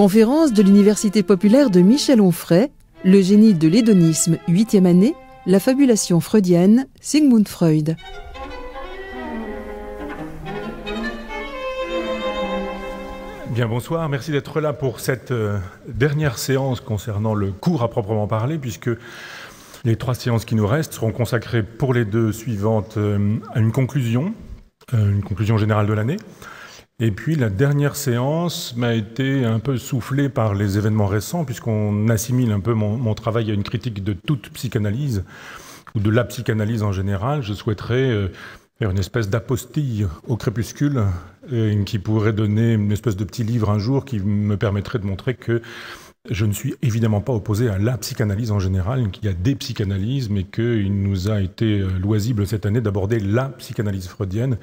Conférence de l'Université populaire de Michel Onfray, Le génie de l'hédonisme, 8e année, la fabulation freudienne, Sigmund Freud. Bien, bonsoir. Merci d'être là pour cette euh, dernière séance concernant le cours à proprement parler, puisque les trois séances qui nous restent seront consacrées pour les deux suivantes euh, à une conclusion, euh, une conclusion générale de l'année, et puis la dernière séance m'a été un peu soufflée par les événements récents, puisqu'on assimile un peu mon, mon, travail à une critique de toute psychanalyse, ou de la psychanalyse en général. Je souhaiterais euh, faire une espèce d'apostille au crépuscule, euh, qui pourrait donner une espèce de petit livre un jour qui me permettrait de montrer que je ne suis évidemment pas opposé à la psychanalyse en général, qu'il y a des psychanalyses, mais qu'il nous a été euh, loisible cette année d'aborder la psychanalyse freudienne.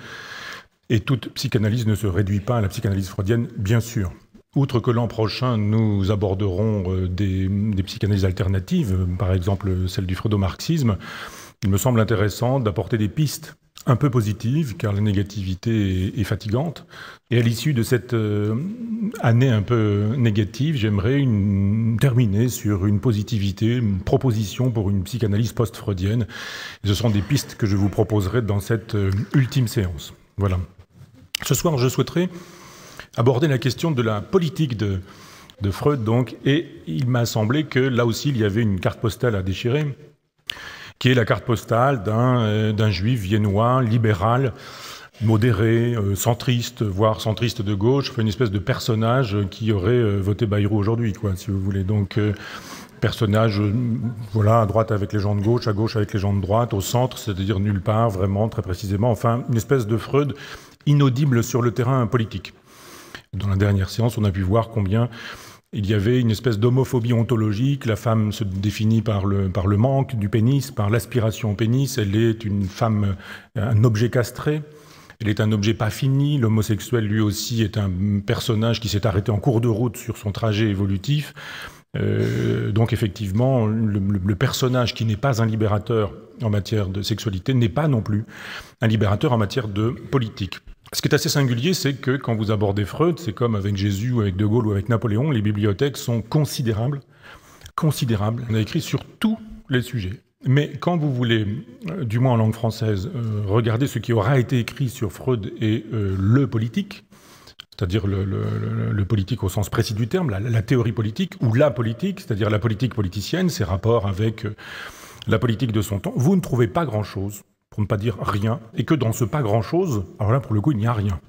Et toute psychanalyse ne se réduit pas à la psychanalyse freudienne, bien sûr. Outre que l'an prochain, nous aborderons euh, des, psychanalyses alternatives, par exemple celle du freudomarxisme, il me semble intéressant d'apporter des pistes un peu positives, car la négativité est, est fatigante. Et à l'issue de cette euh, année un peu négative, j'aimerais terminer sur une positivité, une proposition pour une psychanalyse post-freudienne. Ce sont des pistes que je vous proposerai dans cette euh, ultime séance. Voilà. Ce soir, je souhaiterais aborder la question de la politique de, Freud, donc, et il m'a semblé que là aussi, il y avait une carte postale à déchirer, qui est la carte postale d'un euh, juif viennois, libéral, modéré, euh, centriste, voire centriste de gauche, une espèce de personnage qui aurait euh, voté Bayrou aujourd'hui, quoi, si vous voulez. Donc, personnage, voilà, à droite avec les gens de gauche, à gauche avec les gens de droite, au centre, c'est-à-dire nulle part, vraiment, très précisément. Enfin, une espèce de Freud inaudible sur le terrain politique. Dans la dernière séance, on a pu voir combien il y avait une espèce d'homophobie ontologique. La femme se définit par le, manque du pénis, par l'aspiration au pénis. Elle est une femme, un objet castré. Elle est un objet pas fini. L'homosexuel, lui aussi, est un personnage qui s'est arrêté en cours de route sur son trajet évolutif. Euh, donc effectivement, le personnage qui n'est pas un libérateur en matière de sexualité n'est pas non plus un libérateur en matière de politique. Ce qui est assez singulier, c'est que quand vous abordez Freud, c'est comme avec Jésus ou avec De Gaulle ou avec Napoléon, les bibliothèques sont considérables. Considérables. On a écrit sur tous les sujets. Mais quand vous voulez, euh, du moins en langue française, euh, regarder ce qui aura été écrit sur Freud et euh, le politique, c'est-à-dire le, politique au sens précis du terme, la théorie politique ou la politique, c'est-à-dire la politique politicienne, ses rapports avec la politique de son temps, vous ne trouvez pas grand-chose pour ne pas dire rien, et que dans ce pas grand-chose, alors là, pour le coup, il n'y a rien.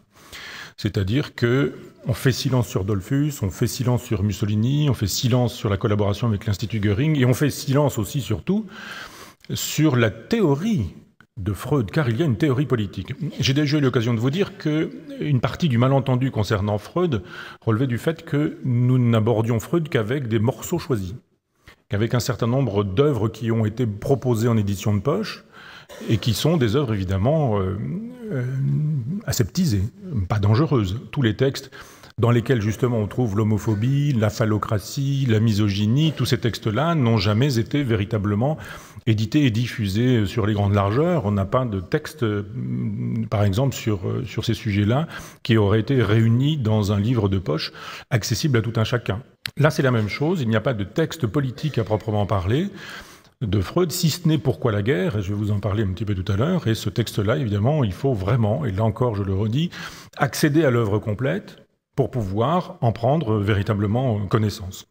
C'est-à-dire que on fait silence sur Dolphus, on fait silence sur Mussolini, on fait silence sur la collaboration avec l'Institut Goering, et on fait silence aussi, surtout, sur la théorie de Freud, car il y a une théorie politique. J'ai déjà eu l'occasion de vous dire que une partie du malentendu concernant Freud relevait du fait que nous n'abordions Freud qu'avec des morceaux choisis, qu'avec un certain nombre d'œuvres qui ont été proposées en édition de poche, et qui sont des œuvres évidemment euh, euh, aseptisées, pas dangereuses. Tous les textes dans lesquels justement on trouve l'homophobie, la phallocratie, la misogynie, tous ces textes-là n'ont jamais été véritablement édités et diffusés sur les grandes largeurs. On n'a pas de texte, euh, par exemple, sur, sur ces sujets-là qui auraient été réunis dans un livre de poche accessible à tout un chacun. Là, c'est la même chose, il n'y a pas de texte politique à proprement parler de Freud, si ce n'est pourquoi la guerre, et je vais vous en parler un petit peu tout à l'heure, et ce texte-là, évidemment, il faut vraiment, et là encore je le redis, accéder à l'œuvre complète pour pouvoir en prendre véritablement connaissance.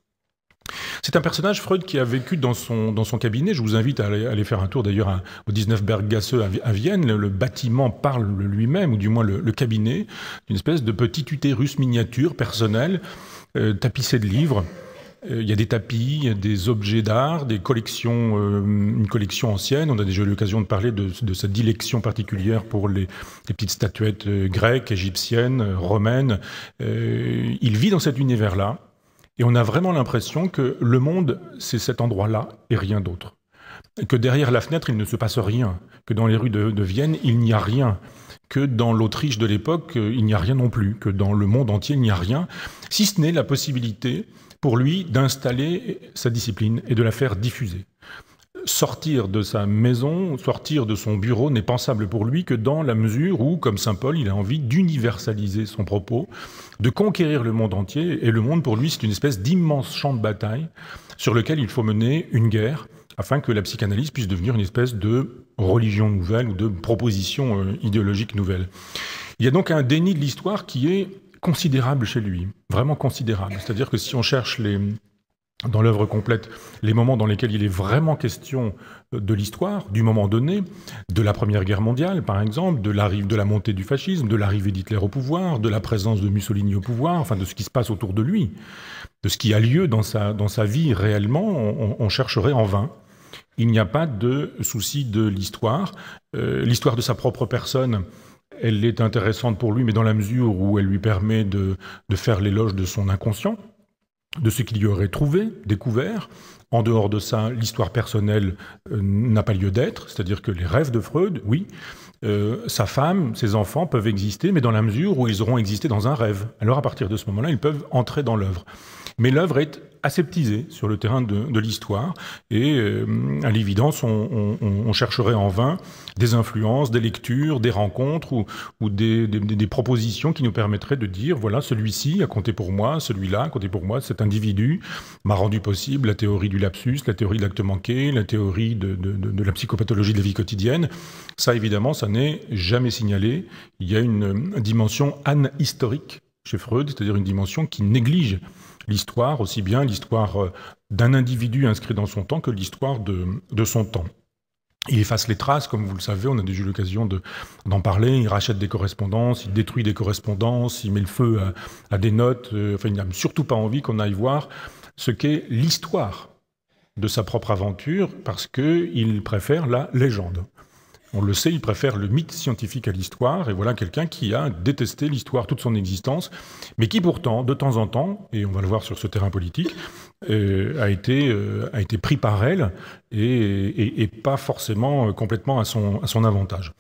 C'est un personnage, Freud, qui a vécu dans son, dans son cabinet. Je vous invite à aller, faire un tour d'ailleurs au 19 Bergasse à, Vienne. Le, bâtiment parle lui-même, ou du moins le, cabinet, d'une espèce de petit utérus miniature personnel, euh, tapissé de livres euh, il y a des tapis, des objets d'art, des collections, euh, une collection ancienne. On a déjà eu l'occasion de parler de, sa dilection particulière pour les, petites statuettes euh, grecques, égyptiennes, romaines. il vit dans cet univers-là. Et on a vraiment l'impression que le monde, c'est cet endroit-là et rien d'autre. Que derrière la fenêtre, il ne se passe rien. Que dans les rues de Vienne, il n'y a rien. Que dans l'Autriche de l'époque, il n'y a rien non plus. Que dans le monde entier, il n'y a rien. Si ce n'est la possibilité pour lui d'installer sa discipline et de la faire diffuser. Sortir de sa maison, sortir de son bureau n'est pensable pour lui que dans la mesure où, comme Saint Paul, il a envie d'universaliser son propos, de conquérir le monde entier, et le monde pour lui c'est une espèce d'immense champ de bataille sur lequel il faut mener une guerre afin que la psychanalyse puisse devenir une espèce de religion nouvelle ou de proposition euh, idéologique nouvelle. Il y a donc un déni de l'histoire qui est considérable chez lui, vraiment considérable. C'est-à-dire que si on cherche dans l'œuvre complète les moments dans lesquels il est vraiment question de l'histoire, du moment donné, de la Première Guerre mondiale par exemple, de, de la montée du fascisme, de l'arrivée d'Hitler au pouvoir, de la présence de Mussolini au pouvoir, enfin de ce qui se passe autour de lui, de ce qui a lieu dans sa, dans sa vie réellement, on, chercherait en vain. Il n'y a pas de souci de l'histoire. Euh, l'histoire de sa propre personne elle est intéressante pour lui, mais dans la mesure où elle lui permet de, faire l'éloge de son inconscient, de ce qu'il y aurait trouvé, découvert. En dehors de ça, l'histoire personnelle euh, n'a pas lieu d'être, c'est-à-dire que les rêves de Freud, oui, euh, sa femme, ses enfants peuvent exister, mais dans la mesure où ils auront existé dans un rêve. Alors à partir de ce moment-là, ils peuvent entrer dans l'œuvre. Mais l'œuvre est aseptisé sur le terrain de, l'histoire. Et euh, à l'évidence, on, chercherait en vain des influences, des lectures, des rencontres ou, des, propositions qui nous permettraient de dire, voilà, celui-ci a compté pour moi, celui-là a compté pour moi, cet individu m'a rendu possible la théorie du lapsus, la théorie de l'acte manqué, la théorie de, de, la psychopathologie de la vie quotidienne. Ça, évidemment, ça n'est jamais signalé. Il y a une dimension anhistorique chez Freud, c'est-à-dire une dimension qui néglige l'histoire, aussi bien l'histoire euh, d'un individu inscrit dans son temps que l'histoire de, son temps. Il efface les traces, comme vous le savez, on a déjà eu l'occasion d'en parler. Il rachète des correspondances, il détruit des correspondances, il met le feu à, à des notes. Euh, enfin, il n'a surtout pas envie qu'on aille voir ce qu'est l'histoire de sa propre aventure, parce qu'il préfère la légende. On le sait, il préfère le mythe scientifique à l'histoire, et voilà quelqu'un qui a détesté l'histoire toute son existence, mais qui pourtant, de temps en temps, et on va le voir sur ce terrain politique, euh, a, été, euh, a été pris par elle, et, pas forcément euh, complètement à son, à son avantage.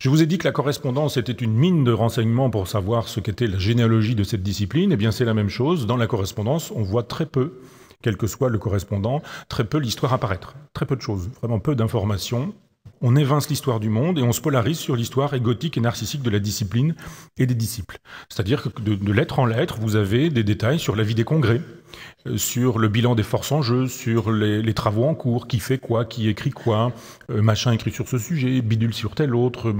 Je vous ai dit que la correspondance était une mine de renseignements pour savoir ce qu'était la généalogie de cette discipline, et eh bien c'est la même chose, dans la correspondance, on voit très peu quel que soit le correspondant, très peu l'histoire apparaître. Très peu de choses, vraiment peu d'informations, on évince l'histoire du monde et on se polarise sur l'histoire égotique et narcissique de la discipline et des disciples. C'est-à-dire que de, lettre en lettre, vous avez des détails sur la vie des congrès, euh, sur le bilan des forces en jeu, sur les, travaux en cours, qui fait quoi, qui écrit quoi, euh, machin écrit sur ce sujet, bidule sur tel autre,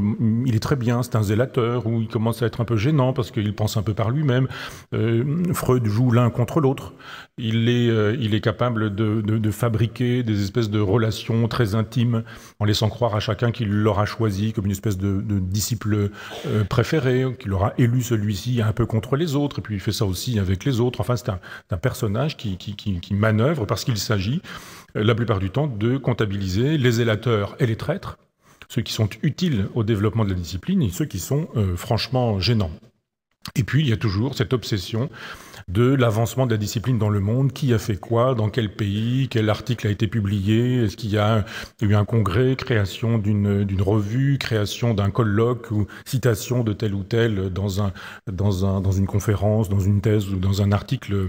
il est très bien, c'est un zélateur, ou il commence à être un peu gênant parce qu'il pense un peu par lui-même. Euh, Freud joue l'un contre l'autre. Il est, il est capable de, de, fabriquer des espèces de relations très intimes en laissant croire à chacun qu'il l'aura choisi comme une espèce de, disciple préféré, qu'il aura élu celui-ci un peu contre les autres, et puis il fait ça aussi avec les autres. Enfin, c'est un, un personnage personnages qui, qui, qui, manœuvrent parce qu'il s'agit euh, la plupart du temps de comptabiliser les élateurs et les traîtres, ceux qui sont utiles au développement de la discipline et ceux qui sont euh, franchement gênants. Et puis il y a toujours cette obsession de l'avancement de la discipline dans le monde, qui a fait quoi, dans quel pays, quel article a été publié, est-ce qu'il y a eu un congrès, création d'une revue, création d'un colloque ou citation de tel ou tel dans, un, dans, un, dans une conférence, dans une thèse ou dans un article euh,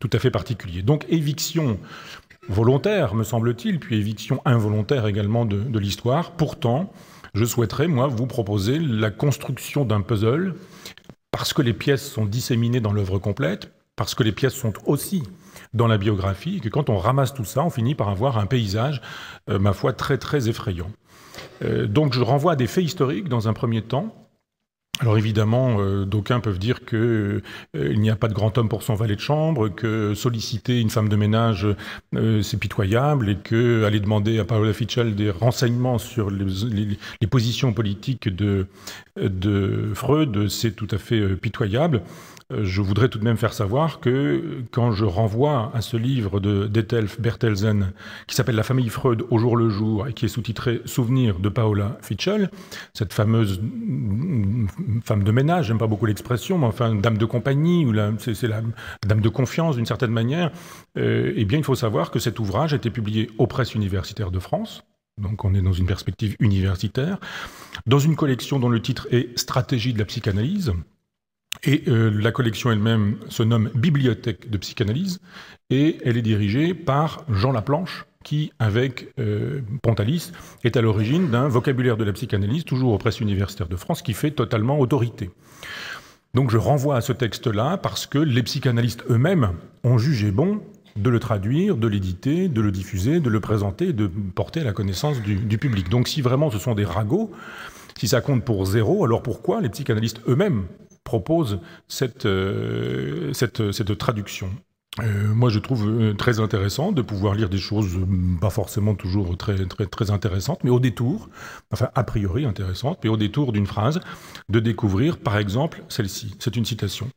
tout à fait particulier. Donc éviction volontaire, me semble-t-il, puis éviction involontaire également de, de l'histoire. Pourtant, je souhaiterais, moi, vous proposer la construction d'un puzzle parce que les pièces sont disséminées dans l'œuvre complète, parce que les pièces sont aussi dans la biographie, et que quand on ramasse tout ça, on finit par avoir un paysage, euh, ma foi, très très effrayant. Euh, donc je renvoie à des faits historiques dans un premier temps. Alors évidemment, euh, d'aucuns peuvent dire qu'il n'y a pas de grand homme pour son valet de chambre, que solliciter une femme de ménage c'est pitoyable et que aller demander à Paola Fitchel des renseignements sur les, positions politiques de, de Freud c'est tout à fait pitoyable. Euh, je voudrais tout de même faire savoir que quand je renvoie à ce livre de d'Etelf Bertelsen, qui s'appelle La famille Freud au jour le jour et qui est sous-titré Souvenir de Paola Fitchell, cette fameuse femme de ménage, j'aime pas beaucoup l'expression, mais enfin dame de compagnie, ou c'est la dame de confiance d'une certaine manière, euh, eh bien il faut savoir que cet ouvrage a été publié aux presses universitaires de France, donc on est dans une perspective universitaire, dans une collection dont le titre est Stratégie de la psychanalyse, et euh, la collection elle-même se nomme Bibliothèque de psychanalyse et elle est dirigée par Jean Laplanche, qui, avec euh, Pontalis, est à l'origine d'un vocabulaire de la psychanalyse, toujours aux presses universitaires de France, qui fait totalement autorité. Donc je renvoie à ce texte-là parce que les psychanalystes eux-mêmes ont jugé bon de le traduire, de l'éditer, de le diffuser, de le présenter, de porter à la connaissance du, du public. Donc si vraiment ce sont des ragots, si ça compte pour zéro, alors pourquoi les psychanalystes eux-mêmes propose cette, euh, cette, cette traduction. Euh, moi, je trouve euh, très intéressant de pouvoir lire des choses pas forcément toujours très, très, très intéressantes, mais au détour, enfin a priori intéressantes, mais au détour d'une phrase, de découvrir, par exemple, celle-ci. C'est une citation.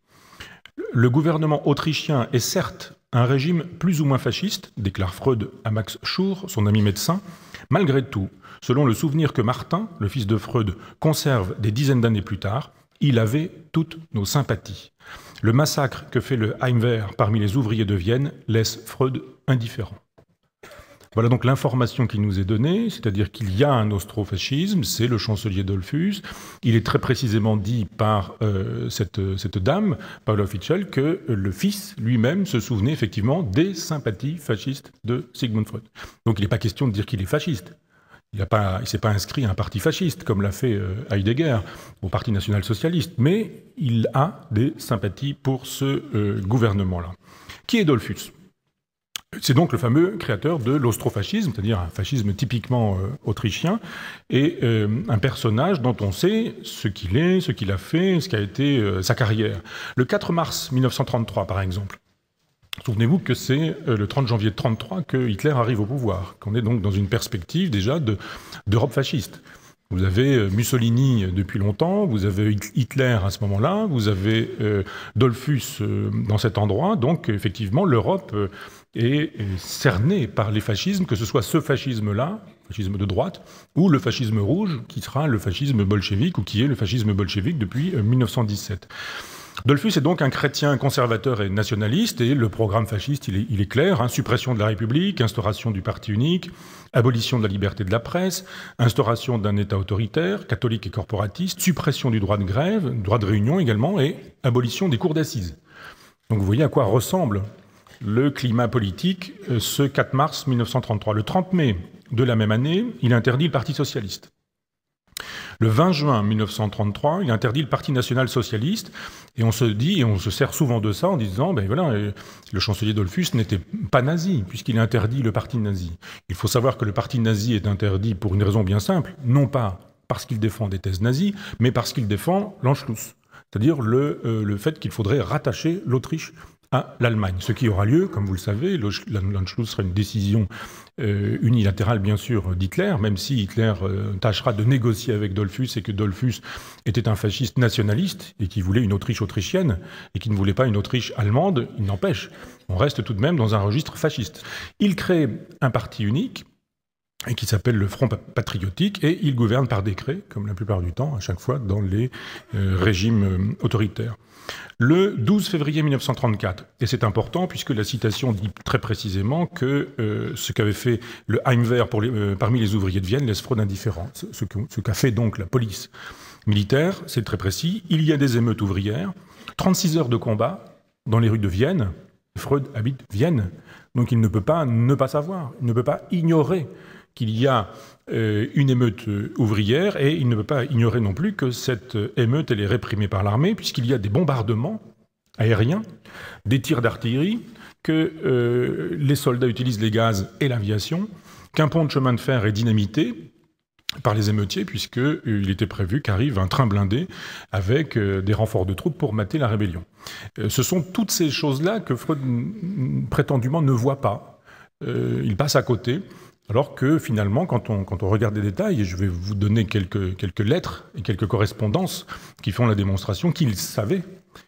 Le gouvernement autrichien est certes un régime plus ou moins fasciste, déclare Freud à Max Schur, son ami médecin. Malgré tout, selon le souvenir que Martin, le fils de Freud, conserve des dizaines d'années plus tard, il avait toutes nos sympathies. Le massacre que fait le Heimwehr parmi les ouvriers de Vienne laisse Freud indifférent. Voilà donc l'information qui nous est donnée, c'est-à-dire qu'il y a un austrofascisme, c'est le chancelier Dolphus. Il est très précisément dit par euh, euh, cette, dame, Paula Fitchel, que le fils lui-même se souvenait effectivement des sympathies fascistes de Sigmund Freud. Donc il n'est pas question de dire qu'il est fasciste. Il ne s'est pas inscrit à un parti fasciste, comme l'a fait euh, Heidegger, au Parti national-socialiste, mais il a des sympathies pour ce euh, gouvernement-là. Qui est Dolphus c'est donc le fameux créateur de l'austrofascisme, c'est-à-dire un fascisme typiquement euh, autrichien, et un personnage dont on sait ce qu'il est, ce qu'il a fait, ce qu'a été sa carrière. Le 4 mars 1933, par exemple, Souvenez-vous que c'est euh, le 30 janvier 1933 que Hitler arrive au pouvoir, qu'on est donc dans une perspective déjà d'Europe fasciste. Vous avez euh, Mussolini euh, depuis longtemps, vous avez Hitler à ce moment-là, vous avez Dollfuss dans cet endroit. Donc effectivement, l'Europe est cernée par les fascismes, que ce soit ce fascisme-là, fascisme de droite, ou le fascisme rouge, qui sera le fascisme bolchevique, ou qui est le fascisme bolchevique depuis 1917. Dolphus est donc un chrétien conservateur et nationaliste, et le programme fasciste, il est, clair, hein. suppression de la République, instauration du parti unique, abolition de la liberté de la presse, instauration d'un État autoritaire, catholique et corporatiste, suppression du droit de grève, droit de réunion également, et abolition des cours d'assises. Donc vous voyez à quoi ressemble le climat politique euh, ce 4 mars 1933. Le 30 mai de la même année, il interdit le Parti socialiste. Le 20 juin 1933, il interdit le Parti national socialiste et on se dit, et on se sert souvent de ça en disant, ben voilà, euh, le chancelier Dolfus n'était pas nazi puisqu'il interdit le Parti nazi. Il faut savoir que le Parti nazi est interdit pour une raison bien simple, non pas parce qu'il défend des thèses nazies, mais parce qu'il défend l'Anschluss, c'est-à-dire le euh, fait qu'il faudrait rattacher l'Autriche à l'Allemagne. Ce qui aura lieu, comme vous le savez, l'Anschluss sera une décision euh, unilatérale, bien sûr, d'Hitler, même si Hitler euh, tâchera de négocier avec Dollfuss, et que Dollfus était un fasciste nationaliste et qui voulait une Autriche autrichienne et qui ne voulait pas une Autriche allemande, il n'empêche. On reste tout de même dans un registre fasciste. Il crée un parti unique et qui s'appelle le Front patriotique, et il gouverne par décret, comme la plupart du temps, à chaque fois, dans les euh, régimes autoritaires le 12 février 1934. Et c'est important puisque la citation dit très précisément que euh, ce qu'avait fait le Heimwehr euh, parmi les ouvriers de Vienne laisse Freud indifférent. Ce, qu'a fait donc la police militaire, c'est très précis. Il y a des émeutes ouvrières, 36 heures de combat dans les rues de Vienne. Freud habite Vienne, donc il ne peut pas ne pas savoir, il ne peut pas ignorer qu'il y a euh, une émeute euh, ouvrière et il ne peut pas ignorer non plus que cette euh, émeute est réprimée par l'armée puisqu'il y a des bombardements aériens, des tirs d'artillerie, que les soldats utilisent les gaz et l'aviation, qu'un pont de chemin de fer est dynamité par les émeutiers puisqu'il était prévu qu'arrive un train blindé avec des renforts de troupes pour mater la rébellion. ce sont toutes ces choses-là que Freud prétendument ne voit pas. il passe à côté alors que finalement, quand on, regarde les détails, et je vais vous donner quelques, lettres et quelques correspondances qui font la démonstration qu'il savait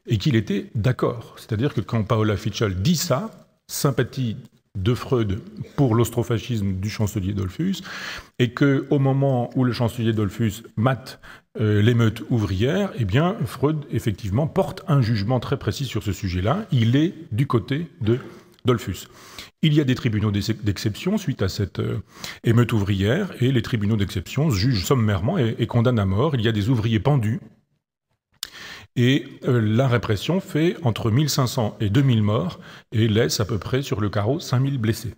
et qu'il était d'accord. C'est-à-dire que quand Paola Fitchal dit ça, sympathie de Freud pour l'ostrophachisme du chancelier Dolphus, et qu'au moment où le chancelier Dolphus mate euh, l'émeute ouvrière, eh bien Freud effectivement porte un jugement très précis sur ce sujet-là. Il est du côté de Dolphus. Il y a des tribunaux d'exception suite à cette euh, émeute ouvrière, et les tribunaux d'exception jugent sommairement et, condamnent à mort. Il y a des ouvriers pendus, et euh, la répression fait entre 1500 et 2000 morts, et laisse à peu près sur le carreau 5000 blessés.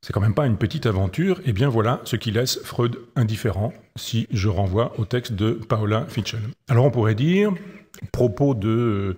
C'est quand même pas une petite aventure, et bien voilà ce qui laisse Freud indifférent, si je renvoie au texte de Paola Fitchel. Alors on pourrait dire, propos de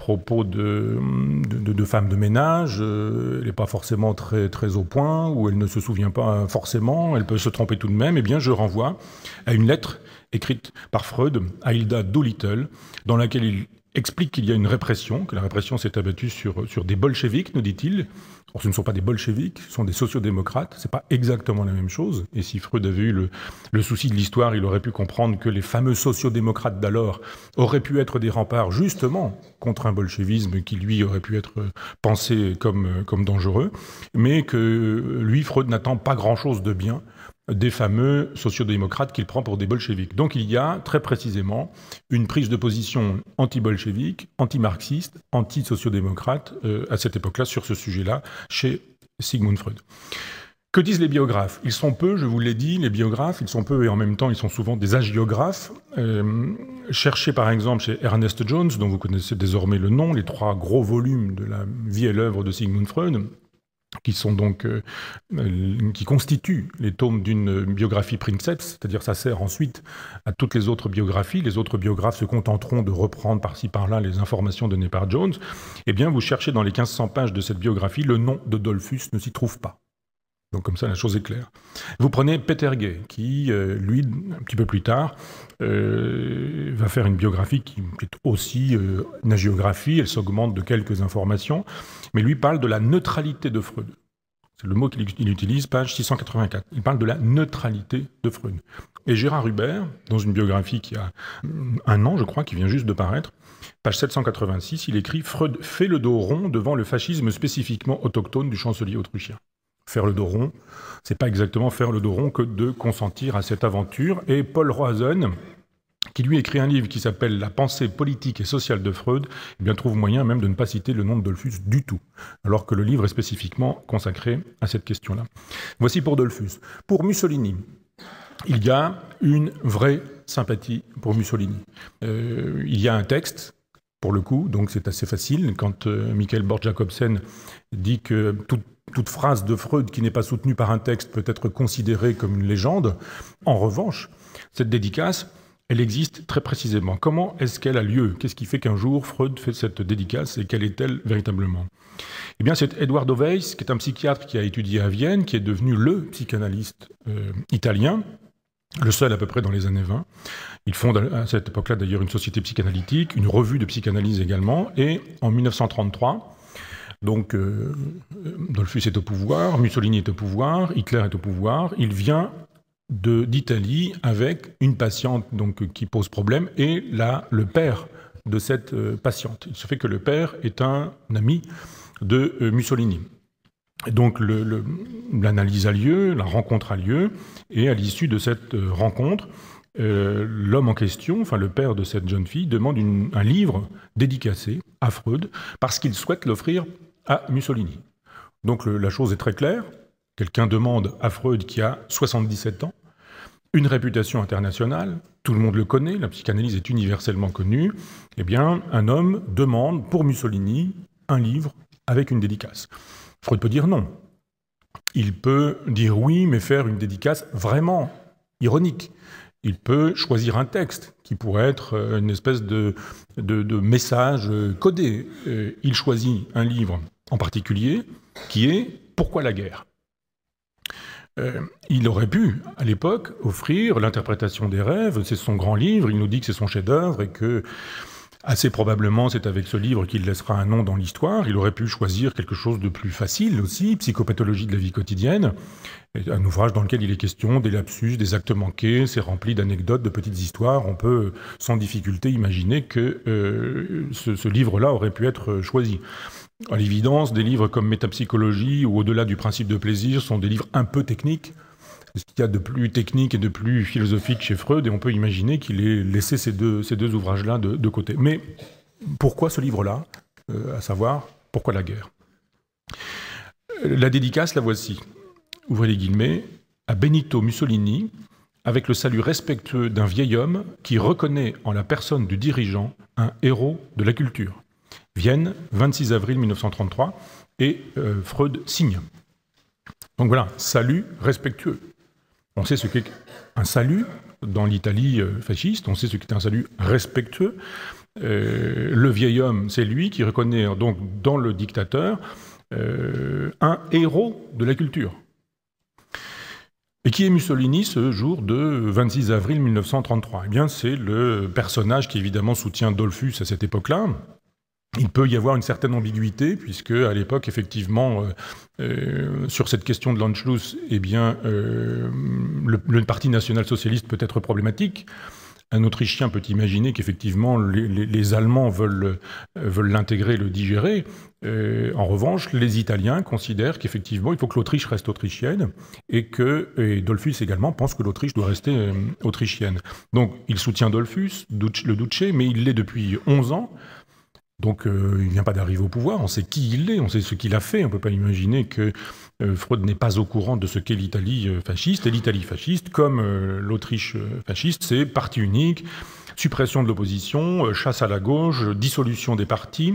propos de, de, femmes de ménage, euh, elle n'est pas forcément très, très au point, ou elle ne se souvient pas forcément, elle peut se tromper tout de même, et eh bien je renvoie à une lettre écrite par Freud à Hilda Dolittle, dans laquelle il explique qu'il y a une répression, que la répression s'est abattue sur, sur des bolcheviks, nous dit-il, Or, ce ne sont pas des bolcheviques, ce sont des sociodémocrates, n'est pas exactement la même chose. Et si Freud avait eu le, souci de l'histoire, il aurait pu comprendre que les fameux sociodémocrates d'alors auraient pu être des remparts justement contre un bolchevisme qui lui aurait pu être euh, pensé comme, euh, comme dangereux, mais que euh, lui, Freud, n'attend pas grand-chose de bien des fameux sociodémocrates qu'il prend pour des bolcheviques. Donc il y a très précisément une prise de position anti-bolchevique, anti-marxiste, anti-sociodémocrate euh, à cette époque-là sur ce sujet-là chez Sigmund Freud. Que disent les biographes Ils sont peu, je vous l'ai dit, les biographes, ils sont peu et en même temps ils sont souvent des agiographes. Euh, cherchez par exemple chez Ernest Jones, dont vous connaissez désormais le nom, les trois gros volumes de la vie et l'œuvre de Sigmund Freud, qui sont donc euh, euh, qui constituent les tomes d'une biographie princeps, c'est-à-dire ça sert ensuite à toutes les autres biographies. Les autres biographes se contenteront de reprendre par-ci par-là les informations données par Jones. Eh bien, vous cherchez dans les 1500 pages de cette biographie, le nom de Dolphus ne s'y trouve pas. Donc comme ça, la chose est claire. Vous prenez Peter Gay, qui, euh, lui, un petit peu plus tard, euh, va faire une biographie qui est aussi nagiographie, euh, une elle s'augmente de quelques informations, mais lui parle de la neutralité de Freud. C'est le mot qu'il utilise, page 684. Il parle de la neutralité de Freud. Et Gérard Hubert, dans une biographie qui a mm, un an, je crois, qui vient juste de paraître, page 786, il écrit Freud fait le dos rond devant le fascisme spécifiquement autochtone du chancelier autrichien faire le dos rond. C'est pas exactement faire le dos rond que de consentir à cette aventure. Et Paul Roazen, qui lui écrit un livre qui s'appelle La pensée politique et sociale de Freud, eh bien, trouve moyen même de ne pas citer le nom de Dolphus du tout, alors que le livre est spécifiquement consacré à cette question-là. Voici pour Dolfus. Pour Mussolini, il y a une vraie sympathie pour Mussolini. Euh, il y a un texte pour le coup, donc c'est assez facile. Quand euh, Michael Borg-Jacobsen dit que tout toute phrase de Freud qui n'est pas soutenue par un texte peut être considérée comme une légende. En revanche, cette dédicace, elle existe très précisément. Comment est-ce qu'elle a lieu Qu'est-ce qui fait qu'un jour Freud fait cette dédicace et quelle est-elle véritablement Eh bien, c'est Edward Weiss, qui est un psychiatre qui a étudié à Vienne, qui est devenu le psychanalyste euh, italien, le seul à peu près dans les années 20. Il fonde à cette époque-là d'ailleurs une société psychanalytique, une revue de psychanalyse également, et en 1933, donc euh, Dolphus est au pouvoir, Mussolini est au pouvoir, Hitler est au pouvoir. Il vient d'Italie avec une patiente donc, qui pose problème et là le père de cette euh, patiente. Il se fait que le père est un ami de euh, Mussolini. donc l'analyse a lieu, la rencontre a lieu, et à l'issue de cette rencontre, l'homme en question, enfin le père de cette jeune fille, demande un livre dédicacé à Freud parce qu'il souhaite l'offrir à Mussolini. Donc la chose est très claire. Quelqu'un demande à Freud, qui a 77 ans, une réputation internationale, tout le monde le connaît, la psychanalyse est universellement connue, eh bien, un homme demande pour Mussolini un livre avec une dédicace. Freud peut dire non. Il peut dire oui, mais faire une dédicace vraiment ironique. Il peut choisir un texte qui pourrait être euh, une espèce de, de message codé. Euh, il choisit un livre en particulier, qui est pourquoi la guerre euh, il aurait pu, à l'époque, offrir l'interprétation des rêves. C'est son grand livre. Il nous dit que c'est son chef-d'œuvre et que, assez probablement, c'est avec ce livre qu'il laissera un nom dans l'histoire. Il aurait pu choisir quelque chose de plus facile aussi, Psychopathologie de la vie quotidienne, un ouvrage dans lequel il est question des lapsus, des actes manqués. C'est rempli d'anecdotes, de petites histoires. On peut sans difficulté imaginer que euh, ce livre-là aurait pu être choisi. A l'évidence, des livres comme Métapsychologie ou Au-delà du principe de plaisir sont des livres un peu techniques. Ce qu'il y a de plus technique et de plus philosophique chez Freud, et on peut imaginer qu'il ait laissé ces deux, ouvrages-là de, côté. Mais pourquoi ce livre-là euh, À savoir, pourquoi la guerre La dédicace, la voici. Ouvrez les guillemets. À Benito Mussolini, avec le salut respectueux d'un vieil homme qui reconnaît en la personne du dirigeant un héros de la culture. Vienne, 26 avril 1933, et euh, Freud signe. Donc voilà, salut respectueux. On sait ce qu'est un salut dans l'Italie euh, fasciste, on sait ce qu'est un salut respectueux. Euh, le vieil homme, c'est lui qui reconnaît donc dans le dictateur un héros de la culture. Et qui est Mussolini ce jour de 26 avril 1933 Eh bien, c'est le personnage qui évidemment soutient Dolphus à cette époque-là, il peut y avoir une certaine ambiguïté, puisque à l'époque, effectivement, euh, euh, sur cette question de l'Anschluss, eh bien, euh, le, Parti national-socialiste peut être problématique. Un Autrichien peut imaginer qu'effectivement, les, Allemands veulent l'intégrer, le digérer. en revanche, les Italiens considèrent qu'effectivement, il faut que l'Autriche reste autrichienne et que et également pense que l'Autriche doit rester autrichienne. Donc, il soutient Dolphus, le Duce, mais il l'est depuis 11 ans. Donc euh, il ne vient pas d'arriver au pouvoir, on sait qui il est, on sait ce qu'il a fait, on ne peut pas imaginer que euh, Freud n'est pas au courant de ce qu'est l'Italie euh, fasciste, et l'Italie fasciste, comme l'Autriche fasciste, c'est parti unique, suppression de l'opposition, chasse à la gauche, dissolution des partis,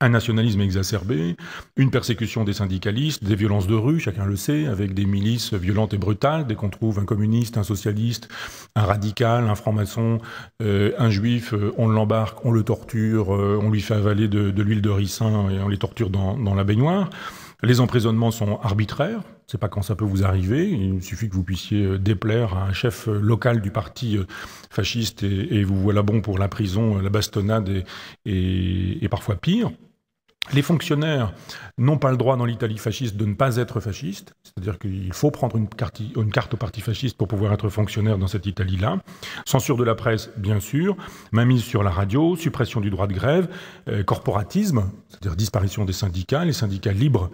un nationalisme exacerbé, une persécution des syndicalistes, des violences de rue, chacun le sait, avec des milices violentes et brutales, dès qu'on trouve un communiste, un socialiste, un radical, un franc-maçon, euh, un juif, euh, on l'embarque, on le torture, euh, on lui fait avaler de, l'huile de ricin et on les torture dans, dans la baignoire. Les emprisonnements sont arbitraires, c'est pas quand ça peut vous arriver. Il suffit que vous puissiez euh, déplaire à un chef euh, local du parti euh, fasciste et, vous voilà bon pour la prison, la bastonnade et, parfois pire. Les fonctionnaires n'ont pas le droit dans l'Italie fasciste de ne pas être fasciste, c'est-à-dire qu'il faut prendre une carte, au parti fasciste pour pouvoir être fonctionnaire dans cette Italie-là. Censure de la presse, bien sûr, mainmise sur la radio, suppression du droit de grève, corporatisme, c'est-à-dire disparition des syndicats, les syndicats libres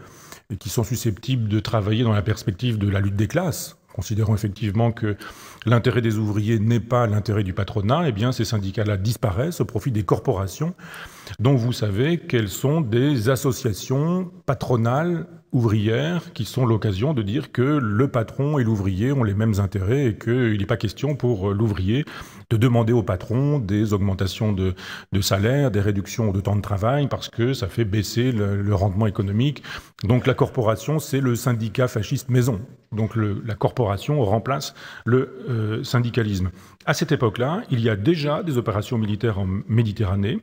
et qui sont susceptibles de travailler dans la perspective de la lutte des classes, considérant effectivement que l'intérêt des ouvriers n'est pas l'intérêt du patronat, eh bien ces syndicats-là disparaissent au profit des corporations, dont vous savez qu'elles sont des associations patronales ouvrières qui sont l'occasion de dire que le patron et l'ouvrier ont les mêmes intérêts et qu'il n'est pas question pour euh, l'ouvrier de demander au patron des augmentations de, salaire, des réductions de temps de travail, parce que ça fait baisser le, rendement économique. Donc la corporation, c'est le syndicat fasciste maison. Donc la corporation remplace le euh, syndicalisme. À cette époque-là, il y a déjà des opérations militaires en Méditerranée,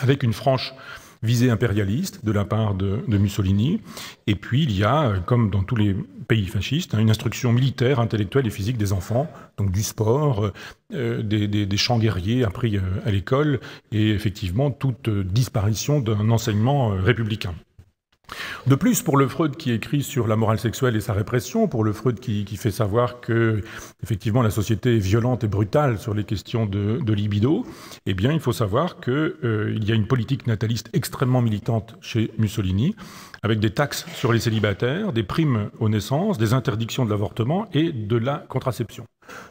avec une franche visée impérialiste de la part de, Mussolini. Et puis il y a, euh, comme dans tous les pays fascistes, hein, une instruction militaire, intellectuelle et physique des enfants, donc du sport, euh, euh, des, des, des, chants guerriers appris à l'école, et effectivement toute disparition d'un enseignement républicain. De plus, pour le Freud qui écrit sur la morale sexuelle et sa répression, pour le Freud qui, fait savoir que effectivement la société est violente et brutale sur les questions de, libido, eh bien il faut savoir qu'il euh, y a une politique nataliste extrêmement militante chez Mussolini, avec des taxes sur les célibataires, des primes aux naissances, des interdictions de l'avortement et de la contraception.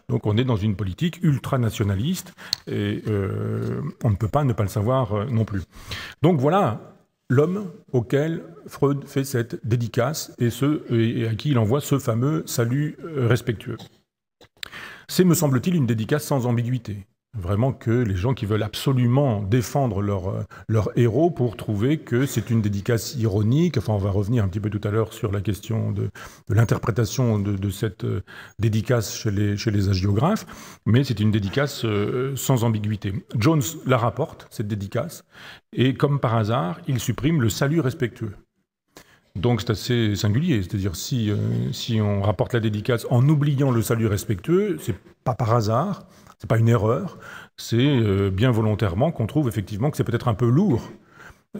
Donc on est dans une politique ultranationaliste et euh, on ne peut pas ne pas le savoir euh, non plus. Donc voilà l'homme auquel Freud fait cette dédicace et, à qui il envoie ce fameux salut euh, respectueux. C'est, me semble-t-il, une dédicace sans ambiguïté. Vraiment que les gens qui veulent absolument défendre leur, euh, leur héros pour trouver que c'est une dédicace ironique, enfin on va revenir un petit peu tout à l'heure sur la question de, l'interprétation de, cette euh, dédicace chez les, chez les agiographes, mais c'est une dédicace euh, sans ambiguïté. Jones la rapporte, cette dédicace, et comme par hasard, il supprime le salut respectueux. Donc c'est assez singulier, c'est-à-dire si, si on rapporte la dédicace en oubliant le salut respectueux, c'est pas par hasard, c'est pas une erreur, c'est euh, bien volontairement qu'on trouve effectivement que c'est peut-être un peu lourd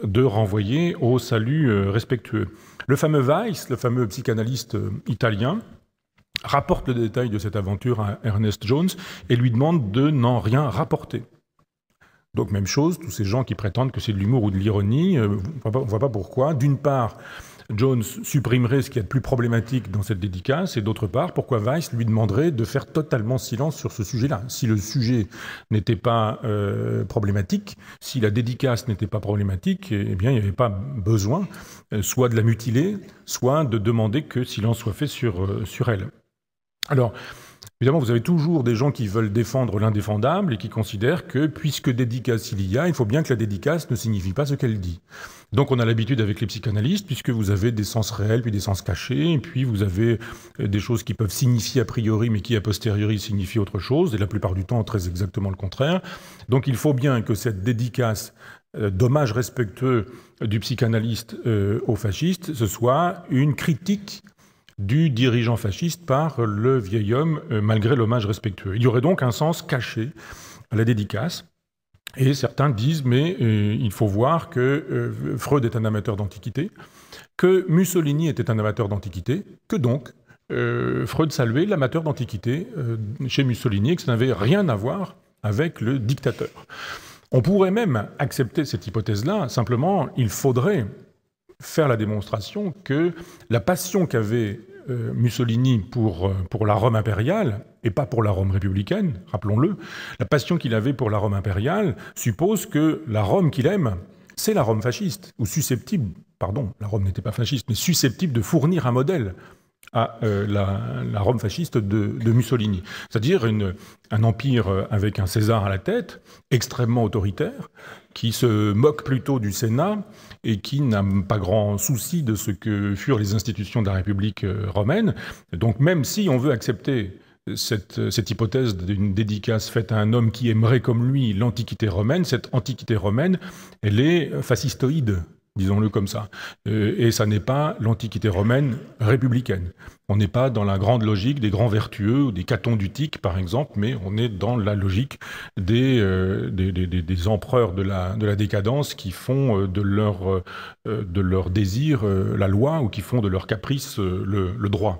de renvoyer au salut euh, respectueux. Le fameux Weiss, le fameux psychanalyste euh, italien, rapporte le détail de cette aventure à Ernest Jones et lui demande de n'en rien rapporter. Donc même chose, tous ces gens qui prétendent que c'est de l'humour ou de l'ironie, on ne voit pas pourquoi. D'une part, Jones supprimerait ce qui est de plus problématique dans cette dédicace, et d'autre part, pourquoi Weiss lui demanderait de faire totalement silence sur ce sujet-là Si le sujet n'était pas euh, problématique, si la dédicace n'était pas problématique, eh bien, il n'y avait pas besoin euh, soit de la mutiler, soit de demander que silence soit fait sur, euh, sur elle. Alors, Évidemment, vous avez toujours des gens qui veulent défendre l'indéfendable et qui considèrent que, puisque dédicace il y a, il faut bien que la dédicace ne signifie pas ce qu'elle dit. Donc on a l'habitude avec les psychanalystes, puisque vous avez des sens réels, puis des sens cachés, et puis vous avez euh, des choses qui peuvent signifier a priori, mais qui a posteriori signifient autre chose, et la plupart du temps très exactement le contraire. Donc il faut bien que cette dédicace euh, d'hommage respectueux du psychanalyste euh, au fasciste, ce soit une critique du dirigeant fasciste par le vieil homme, malgré l'hommage respectueux. Il y aurait donc un sens caché à la dédicace, et certains disent, mais euh, il faut voir que euh, Freud est un amateur d'antiquité, que Mussolini était un amateur d'antiquité, que donc euh, Freud saluait l'amateur d'antiquité chez Mussolini et que ça n'avait rien à voir avec le dictateur. On pourrait même accepter cette hypothèse-là, simplement il faudrait faire la démonstration que la passion qu'avait euh, Mussolini pour, euh, pour la Rome impériale et pas pour la Rome républicaine, rappelons-le, la passion qu'il avait pour la Rome impériale suppose que la Rome qu'il aime, c'est la Rome fasciste, ou susceptible, pardon, la Rome n'était pas fasciste, mais susceptible de fournir un modèle à euh, la, Rome fasciste de Mussolini. C'est-à-dire un empire avec un César à la tête, extrêmement autoritaire, qui se moque plutôt du Sénat et qui n'a pas grand souci de ce que furent les institutions de la République euh, romaine. Donc même si on veut accepter cette, euh, cette, hypothèse d'une dédicace faite à un homme qui aimerait comme lui l'Antiquité romaine, cette Antiquité romaine, elle est fascistoïde disons-le comme ça. Euh, et ça n'est pas l'Antiquité romaine républicaine. On n'est pas dans la grande logique des grands vertueux ou des catons d'Utique, par exemple, mais on est dans la logique euh, des, des, empereurs de la, de la décadence qui font euh, de leur, de leur désir la loi ou qui font de leur caprice le droit.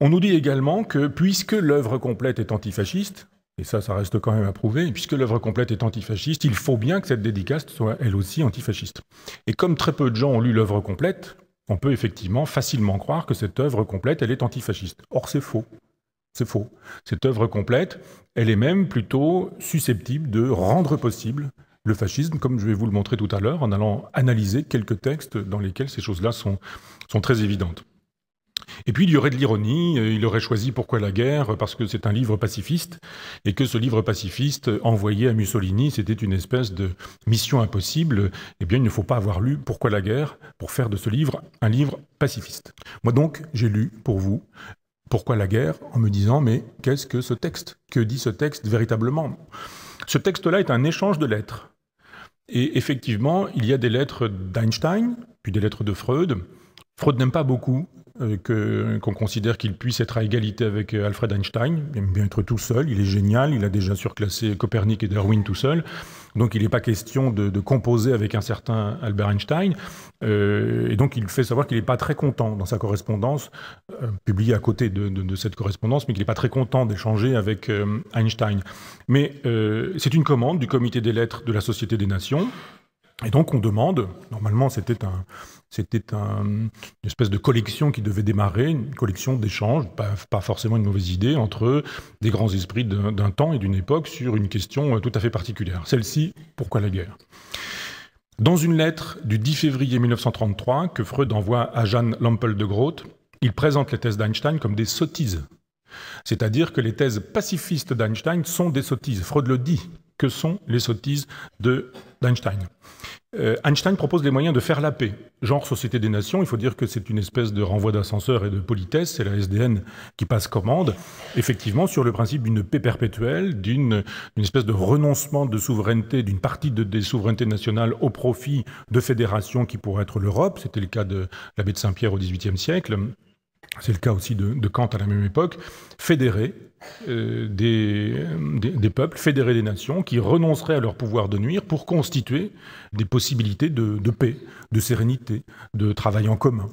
On nous dit également que puisque l'œuvre complète est antifasciste, et ça, ça reste quand même à prouver. puisque l'œuvre complète est antifasciste, il faut bien que cette dédicace soit elle aussi antifasciste. Et comme très peu de gens ont lu l'œuvre complète, on peut effectivement facilement croire que cette œuvre complète, elle est antifasciste. Or, c'est faux. C'est faux. Cette œuvre complète, elle est même plutôt susceptible de rendre possible le fascisme, comme je vais vous le montrer tout à l'heure, en allant analyser quelques textes dans lesquels ces choses-là sont, sont très évidentes. Et puis il y aurait de l'ironie, euh, il aurait choisi Pourquoi la guerre Parce que c'est un livre pacifiste, et que ce livre pacifiste envoyé à Mussolini, c'était une espèce de mission impossible. Eh bien, il ne faut pas avoir lu Pourquoi la guerre pour faire de ce livre un livre pacifiste. Moi donc, j'ai lu pour vous Pourquoi la guerre en me disant Mais qu'est-ce que ce texte Que dit ce texte véritablement Ce texte-là est un échange de lettres. Et effectivement, il y a des lettres d'Einstein, puis des lettres de Freud. Freud n'aime pas beaucoup euh, euh, qu'on considère qu'il puisse être à égalité avec euh, Alfred Einstein. Il aime bien être tout seul, il est génial, il a déjà surclassé Copernic et Darwin tout seul. Donc il n'est pas question de, composer avec un certain Albert Einstein. et donc il fait savoir qu'il n'est pas très content dans sa correspondance, publiée à côté de, cette correspondance, mais qu'il n'est pas très content d'échanger avec Einstein. Mais c'est une commande du comité des lettres de la Société des Nations. Et donc on demande, normalement c'était un, c'était une espèce de collection qui devait démarrer, une collection d'échanges, pas, forcément une mauvaise idée, entre des grands esprits d'un temps et d'une époque sur une question euh, tout à fait particulière. Celle-ci, pourquoi la guerre Dans une lettre du 10 février 1933 que Freud envoie à Jeanne Lampel de Groot, il présente les thèses d'Einstein comme des sottises. C'est-à-dire que les thèses pacifistes d'Einstein sont des sottises. Freud le dit. Que sont les sottises de d'Einstein. Euh, Einstein propose les moyens de faire la paix. Genre Société des Nations, il faut dire que c'est une espèce de renvoi d'ascenseur et de politesse, c'est la SDN qui passe commande, effectivement sur le principe d'une paix perpétuelle, d'une espèce de renoncement de souveraineté, d'une partie de, des souverainetés nationales au profit de fédérations qui pourraient être l'Europe, c'était le cas de l'abbé de Saint-Pierre au XVIIIe siècle, c'est le cas aussi de, Kant à la même époque, fédérer euh, euh, des, peuples, fédérés des nations qui renonceraient à leur pouvoir de nuire pour constituer des possibilités de, paix, de sérénité, de travail en commun.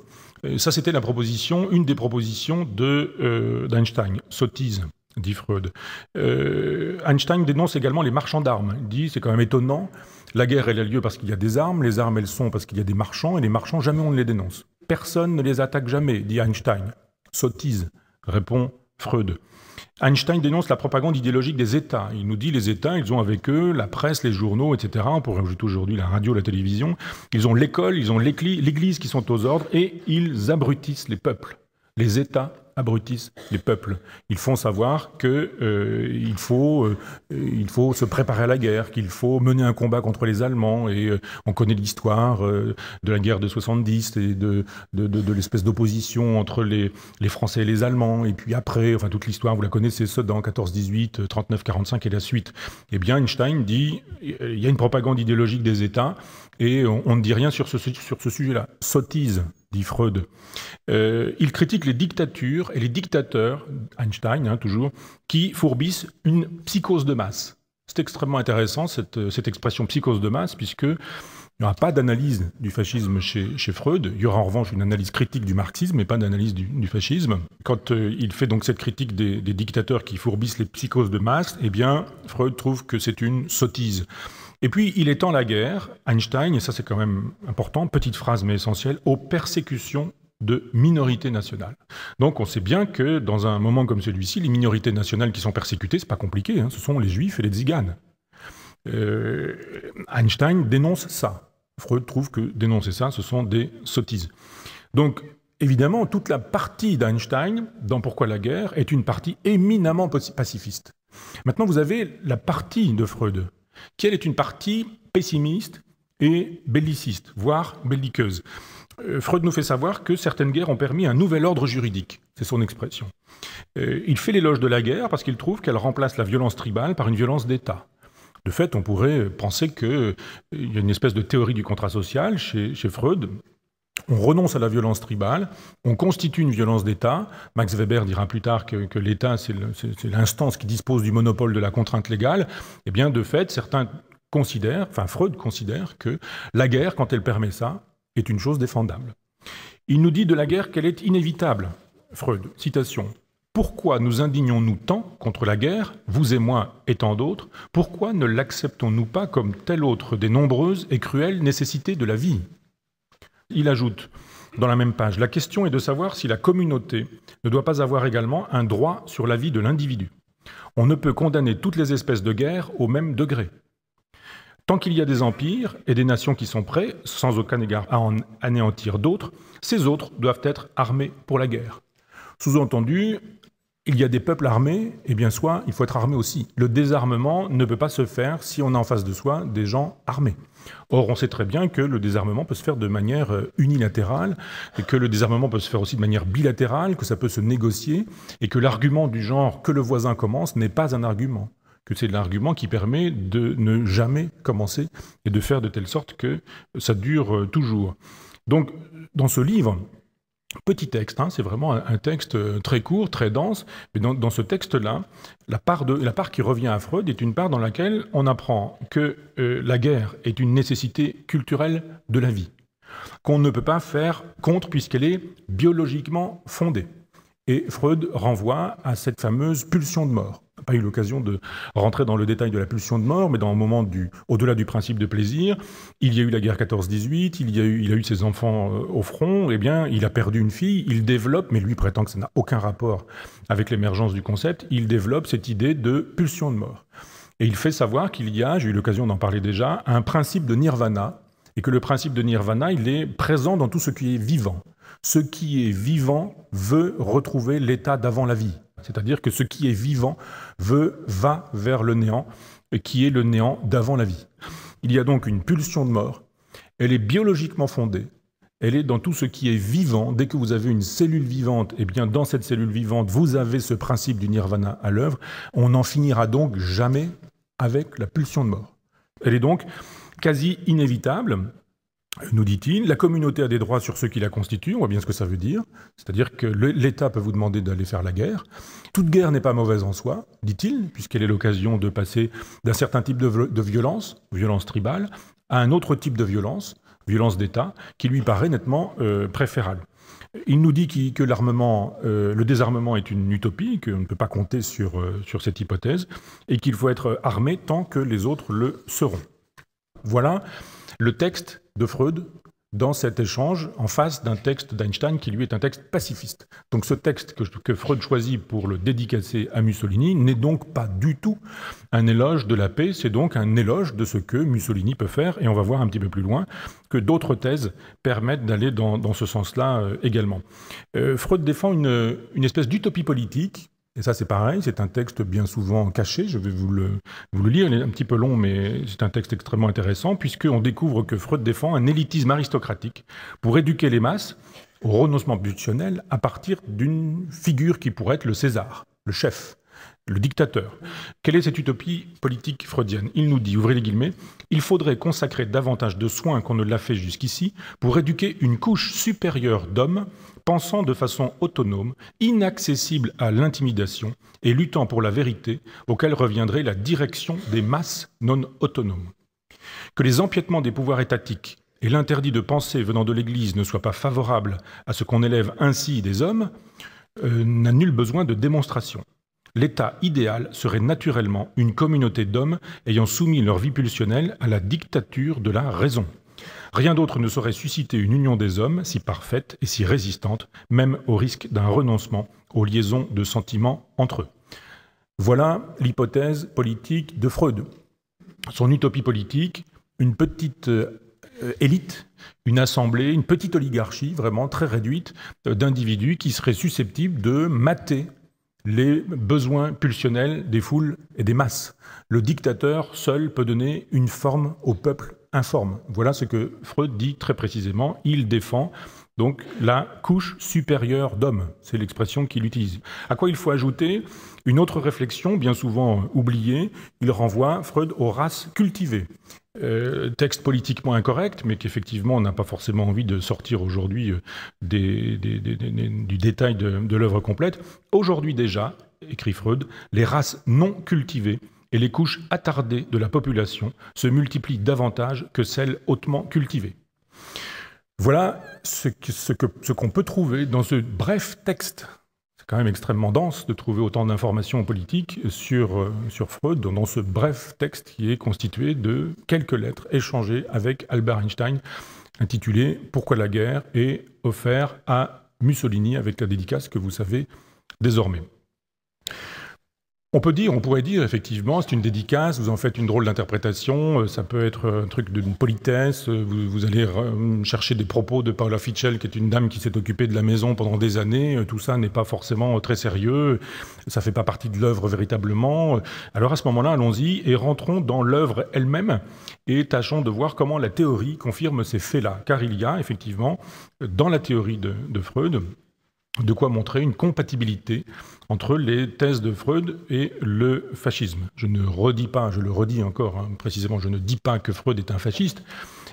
Euh, ça, c'était la proposition, une des propositions d'Einstein, de, sottise dit Freud. Einstein dénonce également les marchands d'armes. Il dit, c'est quand même étonnant, la guerre, elle a lieu parce qu'il y a des armes, les armes, elles sont parce qu'il y a des marchands, et les marchands, jamais on ne les dénonce. Personne ne les attaque jamais, dit Einstein. Sottise, répond Freud. Einstein dénonce la propagande idéologique des États. Il nous dit les États, ils ont avec eux la presse, les journaux, etc. On pourrait ajouter aujourd'hui la radio, la télévision. Ils ont l'école, ils ont l'église qui sont aux ordres et ils abrutissent les peuples. Les États abrutissent les peuples. Ils font savoir qu'il euh, faut, euh, il faut se préparer à la guerre, qu'il faut mener un combat contre les Allemands. Et euh, on connaît l'histoire de la guerre de 70 et de, de, l'espèce d'opposition entre les, les, Français et les Allemands. Et puis après, enfin toute l'histoire, vous la connaissez, dans 14-18, 39-45 et la suite. Eh bien, Einstein dit, il y a une propagande idéologique des États et on, on ne dit rien sur ce, sur ce sujet-là. Sottise, dit Freud. Euh, il critique les dictatures et les dictateurs, Einstein hein, toujours, qui fourbissent une psychose de masse. C'est extrêmement intéressant euh, cette, expression psychose de masse, puisque il n'y aura pas d'analyse du fascisme chez, chez, Freud. Il y aura en revanche une analyse critique du marxisme, et pas d'analyse du, fascisme. Quand euh, il fait donc cette critique des, des, dictateurs qui fourbissent les psychoses de masse, eh bien, Freud trouve que c'est une sottise. Et puis, il étend la guerre, Einstein, et ça c'est quand même important, petite phrase mais essentielle, aux persécutions de minorités nationales. Donc on sait bien que dans un moment comme celui-ci, les minorités nationales qui sont persécutées, c'est pas compliqué, hein, ce sont les juifs et les tziganes. Euh, Einstein dénonce ça. Freud trouve que dénoncer ça, ce sont des sottises. Donc évidemment, toute la partie d'Einstein dans Pourquoi la guerre est une partie éminemment pacifiste. Maintenant, vous avez la partie de Freud qu'elle est une partie pessimiste et belliciste, voire belliqueuse. Euh, Freud nous fait savoir que certaines guerres ont permis un nouvel ordre juridique, c'est son expression. Euh, il fait l'éloge de la guerre parce qu'il trouve qu'elle remplace la violence tribale par une violence d'État. De fait, on pourrait penser qu'il euh, y a une espèce de théorie du contrat social chez, chez Freud, on renonce à la violence tribale, on constitue une violence d'État. Max Weber dira plus tard que, l'État, c'est l'instance qui dispose du monopole de la contrainte légale. Eh bien, de fait, certains considèrent, enfin Freud considère que la guerre, quand elle permet ça, est une chose défendable. Il nous dit de la guerre qu'elle est inévitable. Freud, citation. Pourquoi nous indignons-nous tant contre la guerre, vous et moi et tant d'autres Pourquoi ne l'acceptons-nous pas comme telle autre des nombreuses et cruelles nécessités de la vie il ajoute dans la même page, la question est de savoir si la communauté ne doit pas avoir également un droit sur la vie de l'individu. On ne peut condamner toutes les espèces de guerre au même degré. Tant qu'il y a des empires et des nations qui sont prêts, sans aucun égard à en anéantir d'autres, ces autres doivent être armés pour la guerre. Sous-entendu, il y a des peuples armés, et eh bien soit il faut être armé aussi. Le désarmement ne peut pas se faire si on a en face de soi des gens armés. Or, on sait très bien que le désarmement peut se faire de manière euh, unilatérale, et que le désarmement peut se faire aussi de manière bilatérale, que ça peut se négocier, et que l'argument du genre que le voisin commence n'est pas un argument que c'est l'argument qui permet de ne jamais commencer et de faire de telle sorte que ça dure euh, toujours. Donc, dans ce livre, Petit texte, hein, c'est vraiment un, texte euh, très court, très dense, mais dans, ce texte-là, la, part, qui revient à Freud est une part dans laquelle on apprend que euh, la guerre est une nécessité culturelle de la vie, qu'on ne peut pas faire contre puisqu'elle est biologiquement fondée. Et Freud renvoie à cette fameuse pulsion de mort a eu l'occasion de rentrer dans le détail de la pulsion de mort, mais dans un moment du, au-delà du principe de plaisir, il y a eu la guerre 14-18, il y a eu, il a eu ses enfants euh, au front, eh bien, il a perdu une fille, il développe, mais lui prétend que ça n'a aucun rapport avec l'émergence du concept, il développe cette idée de pulsion de mort. Et il fait savoir qu'il y a, j'ai eu l'occasion d'en parler déjà, un principe de nirvana, et que le principe de nirvana, il est présent dans tout ce qui est vivant. Ce qui est vivant veut retrouver l'état d'avant la vie. C'est-à-dire que ce qui est vivant veut, va vers le néant, qui est le néant d'avant la vie. Il y a donc une pulsion de mort, elle est biologiquement fondée, elle est dans tout ce qui est vivant. Dès que vous avez une cellule vivante, et eh bien dans cette cellule vivante, vous avez ce principe du nirvana à l'œuvre. On n'en finira donc jamais avec la pulsion de mort. Elle est donc quasi inévitable nous dit-il, la communauté a des droits sur ceux qui la constituent, on voit bien ce que ça veut dire, c'est-à-dire que l'État peut vous demander d'aller faire la guerre. Toute guerre n'est pas mauvaise en soi, dit-il, puisqu'elle est l'occasion de passer d'un certain type de, violence, violence tribale, à un autre type de violence, violence d'État, qui lui paraît nettement euh, préférable. Il nous dit que l'armement, euh, le désarmement est une utopie, qu'on ne peut pas compter sur, euh, sur cette hypothèse, et qu'il faut être armé tant que les autres le seront. Voilà le texte de Freud dans cet échange en face d'un texte d'Einstein qui lui est un texte pacifiste. Donc ce texte que, que Freud choisit pour le dédicacer à Mussolini n'est donc pas du tout un éloge de la paix, c'est donc un éloge de ce que Mussolini peut faire, et on va voir un petit peu plus loin que d'autres thèses permettent d'aller dans, ce sens-là euh, également. Euh, Freud défend une, une espèce d'utopie politique et ça, c'est pareil, c'est un texte bien souvent caché. Je vais vous le, vous le lire. Il est un petit peu long, mais c'est un texte extrêmement intéressant, puisqu'on découvre que Freud défend un élitisme aristocratique pour éduquer les masses au renoncement pulsionnel à partir d'une figure qui pourrait être le César, le chef, le dictateur. Quelle est cette utopie politique freudienne Il nous dit, ouvrez les guillemets, il faudrait consacrer davantage de soins qu'on ne l'a fait jusqu'ici pour éduquer une couche supérieure d'hommes pensant de façon autonome, inaccessible à l'intimidation et luttant pour la vérité auquel reviendrait la direction des masses non autonomes. Que les empiètements des pouvoirs étatiques et l'interdit de penser venant de l'Église ne soient pas favorables à ce qu'on élève ainsi des hommes, euh, n'a nul besoin de démonstration. L'état idéal serait naturellement une communauté d'hommes ayant soumis leur vie pulsionnelle à la dictature de la raison. Rien d'autre ne saurait susciter une union des hommes si parfaite et si résistante, même au risque d'un renoncement aux liaisons de sentiments entre eux. Voilà l'hypothèse politique de Freud. Son utopie politique, une petite euh, élite, une assemblée, une petite oligarchie vraiment très réduite euh, d'individus qui seraient susceptibles de mater les besoins pulsionnels des foules et des masses. Le dictateur seul peut donner une forme au peuple informe. Voilà ce que Freud dit très précisément. Il défend donc la couche supérieure d'hommes. c'est l'expression qu'il utilise. À quoi il faut ajouter une autre réflexion, bien souvent oubliée, il renvoie Freud aux races cultivées. Euh, texte politiquement incorrect, mais qu'effectivement on n'a pas forcément envie de sortir aujourd'hui euh, du détail de, l'œuvre complète. Aujourd'hui déjà, écrit Freud, les races non cultivées et les couches attardées de la population se multiplient davantage que celles hautement cultivées. Voilà ce qu'on que, ce peut trouver dans ce bref texte quand même extrêmement dense de trouver autant d'informations politiques sur, euh, sur Freud dans ce bref texte qui est constitué de quelques lettres échangées avec Albert Einstein intitulé Pourquoi la guerre et offert à Mussolini avec la dédicace que vous savez désormais. On peut dire, on pourrait dire effectivement, c'est une dédicace, vous en faites une drôle d'interprétation, euh, ça peut être euh, un truc d'une politesse, euh, vous, allez chercher des propos de Paula Fitchell, qui est une dame qui s'est occupée de la maison pendant des années, tout ça n'est pas forcément très sérieux, ça ne fait pas partie de l'œuvre véritablement. Alors à ce moment-là, allons-y et rentrons dans l'œuvre elle-même et tâchons de voir comment la théorie confirme ces faits-là, car il y a effectivement, dans la théorie de, de Freud, de quoi montrer une compatibilité entre les thèses de Freud et le fascisme. Je ne redis pas, je le redis encore hein, précisément, je ne dis pas que Freud est un fasciste.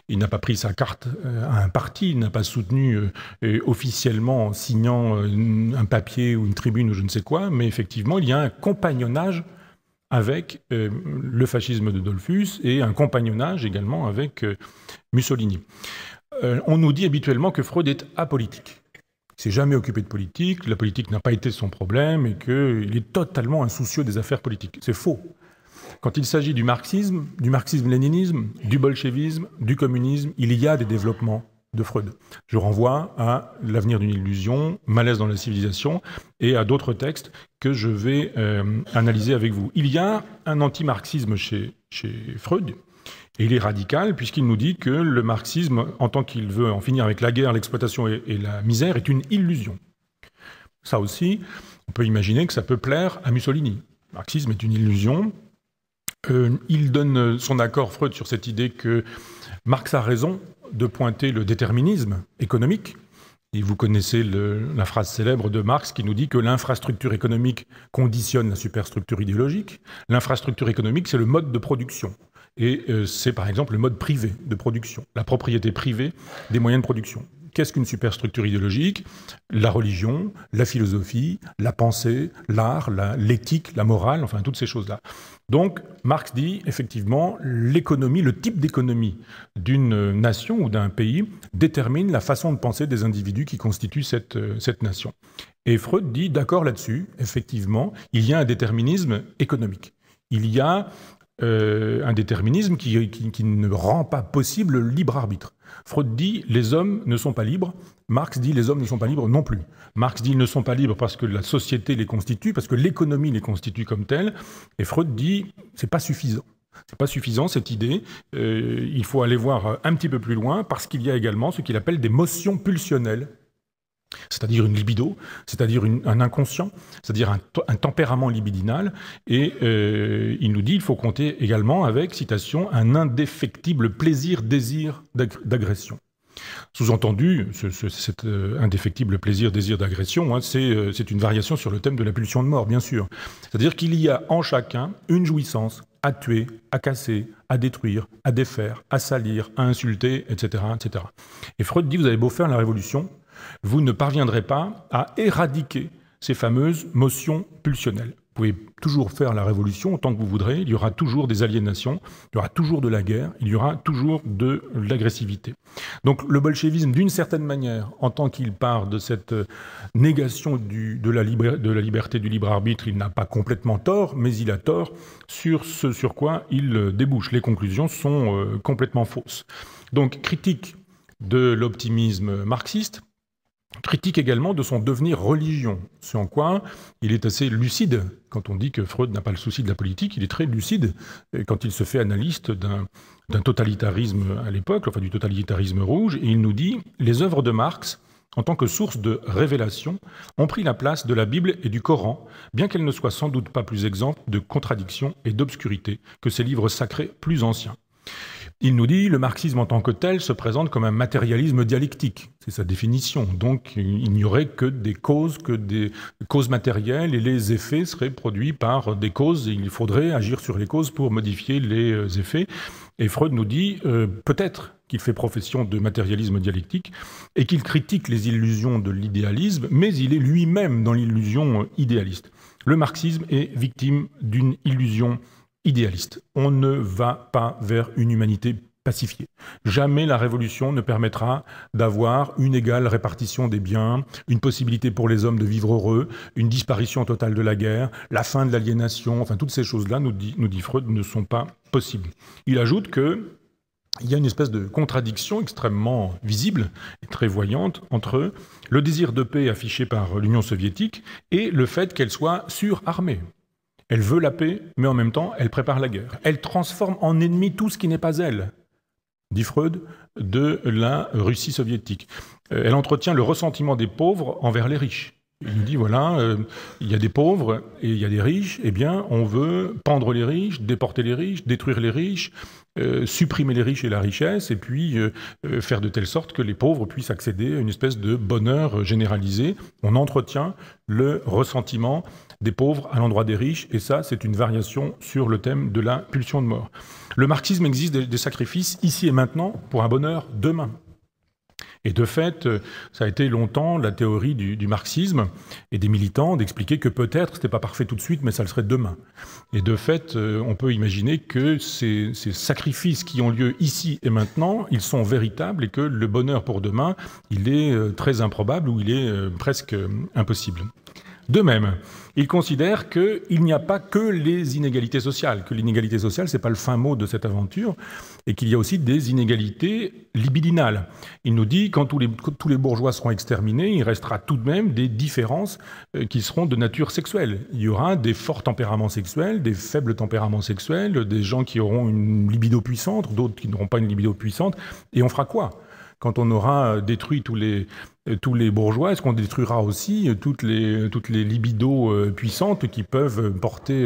Il n'a pas pris sa carte euh, à un parti, il n'a pas soutenu euh, officiellement en signant euh, un papier ou une tribune ou je ne sais quoi, mais effectivement, il y a un compagnonnage avec le fascisme de Dolphus et un compagnonnage également avec Mussolini. on nous dit habituellement que Freud est apolitique s'est jamais occupé de politique, la politique n'a pas été son problème et qu'il est totalement insoucieux des affaires politiques. C'est faux. Quand il s'agit du marxisme, du marxisme-léninisme, du bolchevisme, du communisme, il y a des développements de Freud. Je renvoie à L'avenir d'une illusion, Malaise dans la civilisation et à d'autres textes que je vais euh, analyser avec vous. Il y a un anti chez, chez Freud, et il est radical puisqu'il nous dit que le marxisme, en tant qu'il veut en finir avec la guerre, l'exploitation et, la misère, est une illusion. Ça aussi, on peut imaginer que ça peut plaire à Mussolini. Le marxisme est une illusion. Euh, il donne son accord, Freud, sur cette idée que Marx a raison de pointer le déterminisme économique. Et vous connaissez la phrase célèbre de Marx qui nous dit que l'infrastructure économique conditionne la superstructure idéologique. L'infrastructure économique, c'est le mode de production. Et euh, c'est par exemple le mode privé de production, la propriété privée des moyens de production. Qu'est-ce qu'une superstructure idéologique La religion, la philosophie, la pensée, l'art, l'éthique, la, morale, enfin toutes ces choses-là. Donc Marx dit effectivement l'économie, le type d'économie d'une nation ou d'un pays détermine la façon de penser des individus qui constituent cette, euh, cette nation. Et Freud dit d'accord là-dessus, effectivement, il y a un déterminisme économique. Il y a euh, un déterminisme qui, ne rend pas possible le libre arbitre. Freud dit les hommes ne sont pas libres, Marx dit les hommes ne sont pas libres non plus. Marx dit ils ne sont pas libres parce que la société les constitue, parce que l'économie les constitue comme telles, et Freud dit c'est pas suffisant. C'est pas suffisant cette idée. Euh, il faut aller voir un petit peu plus loin parce qu'il y a également ce qu'il appelle des motions pulsionnelles c'est-à-dire une libido, c'est-à-dire un inconscient, c'est-à-dire un, tempérament libidinal. Et euh, il nous dit, il faut compter également avec, citation, un indéfectible plaisir-désir d'agression. Sous-entendu, cet euh, indéfectible plaisir, désir d'agression, hein, euh, c'est une variation sur le thème de la pulsion de mort, bien sûr. C'est-à-dire qu'il y a en chacun une jouissance à tuer, à casser, à détruire, à défaire, à salir, à insulter, etc., etc. Et Freud dit, vous avez beau faire la révolution, vous ne parviendrez pas à éradiquer ces fameuses motions pulsionnelles. Vous pouvez toujours faire la révolution autant que vous voudrez, il y aura toujours des aliénations, il y aura toujours de la guerre, il y aura toujours de l'agressivité. Donc le bolchevisme, d'une certaine manière, en tant qu'il part de cette euh, négation de, la liberté du libre arbitre, il n'a pas complètement tort, mais il a tort sur ce sur quoi il euh, débouche. Les conclusions sont euh, complètement fausses. Donc critique de l'optimisme marxiste, Critique également de son devenir religion, ce en quoi il est assez lucide. Quand on dit que Freud n'a pas le souci de la politique, il est très lucide quand il se fait analyste d'un totalitarisme à l'époque, enfin du totalitarisme rouge, et il nous dit les œuvres de Marx, en tant que source de révélation, ont pris la place de la Bible et du Coran, bien qu'elles ne soient sans doute pas plus exemptes de contradictions et d'obscurité que ces livres sacrés plus anciens. Il nous dit, le marxisme en tant que tel se présente comme un matérialisme dialectique. C'est sa définition. Donc, il n'y aurait que des causes, que des causes matérielles, et les effets seraient produits par des causes. Il faudrait agir sur les causes pour modifier les euh, effets. Et Freud nous dit, euh, peut-être qu'il fait profession de matérialisme dialectique et qu'il critique les illusions de l'idéalisme, mais il est lui-même dans l'illusion idéaliste. Le marxisme est victime d'une illusion idéaliste. On ne va pas vers une humanité pacifiée. Jamais la révolution ne permettra d'avoir une égale répartition des biens, une possibilité pour les hommes de vivre heureux, une disparition totale de la guerre, la fin de l'aliénation, enfin toutes ces choses-là, nous dit, Freud, ne sont pas possibles. Il ajoute qu'il y a une espèce de contradiction extrêmement visible et très voyante entre le désir de paix affiché par l'Union soviétique et le fait qu'elle soit surarmée. Elle veut la paix, mais en même temps, elle prépare la guerre. Elle transforme en ennemi tout ce qui n'est pas elle, dit Freud, de la Russie soviétique. Euh, elle entretient le ressentiment des pauvres envers les riches. Il dit voilà, euh, il y a des pauvres et il y a des riches, eh bien, on veut pendre les riches, déporter les riches, détruire les riches, euh, supprimer les riches et la richesse, et puis euh, euh, faire de telle sorte que les pauvres puissent accéder à une espèce de bonheur généralisé. On entretient le ressentiment des pauvres à l'endroit des riches, et ça, c'est une variation sur le thème de la pulsion de mort. Le marxisme existe des sacrifices ici et maintenant pour un bonheur demain. Et de fait, euh, ça a été longtemps la théorie du, marxisme et des militants d'expliquer que peut-être ce n'était pas parfait tout de suite, mais ça le serait demain. Et de fait, euh, on peut imaginer que ces, sacrifices qui ont lieu ici et maintenant, ils sont véritables et que le bonheur pour demain, il est euh, très improbable ou il est presque impossible. De même, il considère qu'il n'y a pas que les inégalités sociales, que l'inégalité sociale, ce n'est pas le fin mot de cette aventure, et qu'il y a aussi des inégalités libidinales. Il nous dit, quand tous les, tous les bourgeois seront exterminés, il restera tout de même des différences euh, qui seront de nature sexuelle. Il y aura des forts tempéraments sexuels, des faibles tempéraments sexuels, des gens qui auront une libido puissante, d'autres qui n'auront pas une libido puissante, et on fera quoi quand on aura euh, détruit tous les, euh, tous les bourgeois, est-ce qu'on détruira aussi euh, toutes les, toutes les libidos puissantes qui peuvent porter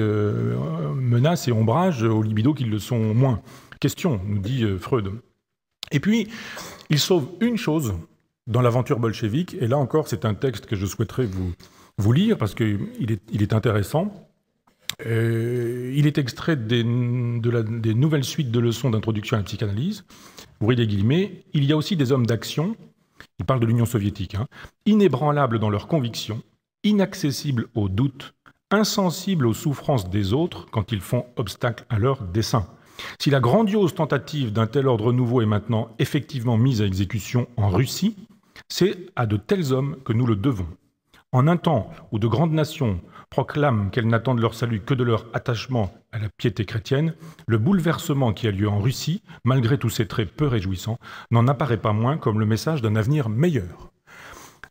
menace et ombrage aux libidos qui le sont moins Question, nous dit Freud. Et puis, il sauve une chose dans l'aventure bolchevique, et là encore, c'est un texte que je souhaiterais vous, vous lire parce qu'il est, il est intéressant. il est extrait de des nouvelles suites de leçons d'introduction à la psychanalyse guillemets, il y a aussi des hommes d'action, il parle de l'Union soviétique, hein, inébranlables dans leurs convictions, inaccessibles aux doutes, insensibles aux souffrances des autres quand ils font obstacle à leur dessein. Si la grandiose tentative d'un tel ordre nouveau est maintenant effectivement mise à exécution en Russie, c'est à de tels hommes que nous le devons. En un temps où de grandes nations proclament qu'elles n'attendent leur salut que de leur attachement à la piété chrétienne, le bouleversement qui a lieu en Russie, malgré tous ses traits peu réjouissants, n'en apparaît pas moins comme le message d'un avenir meilleur.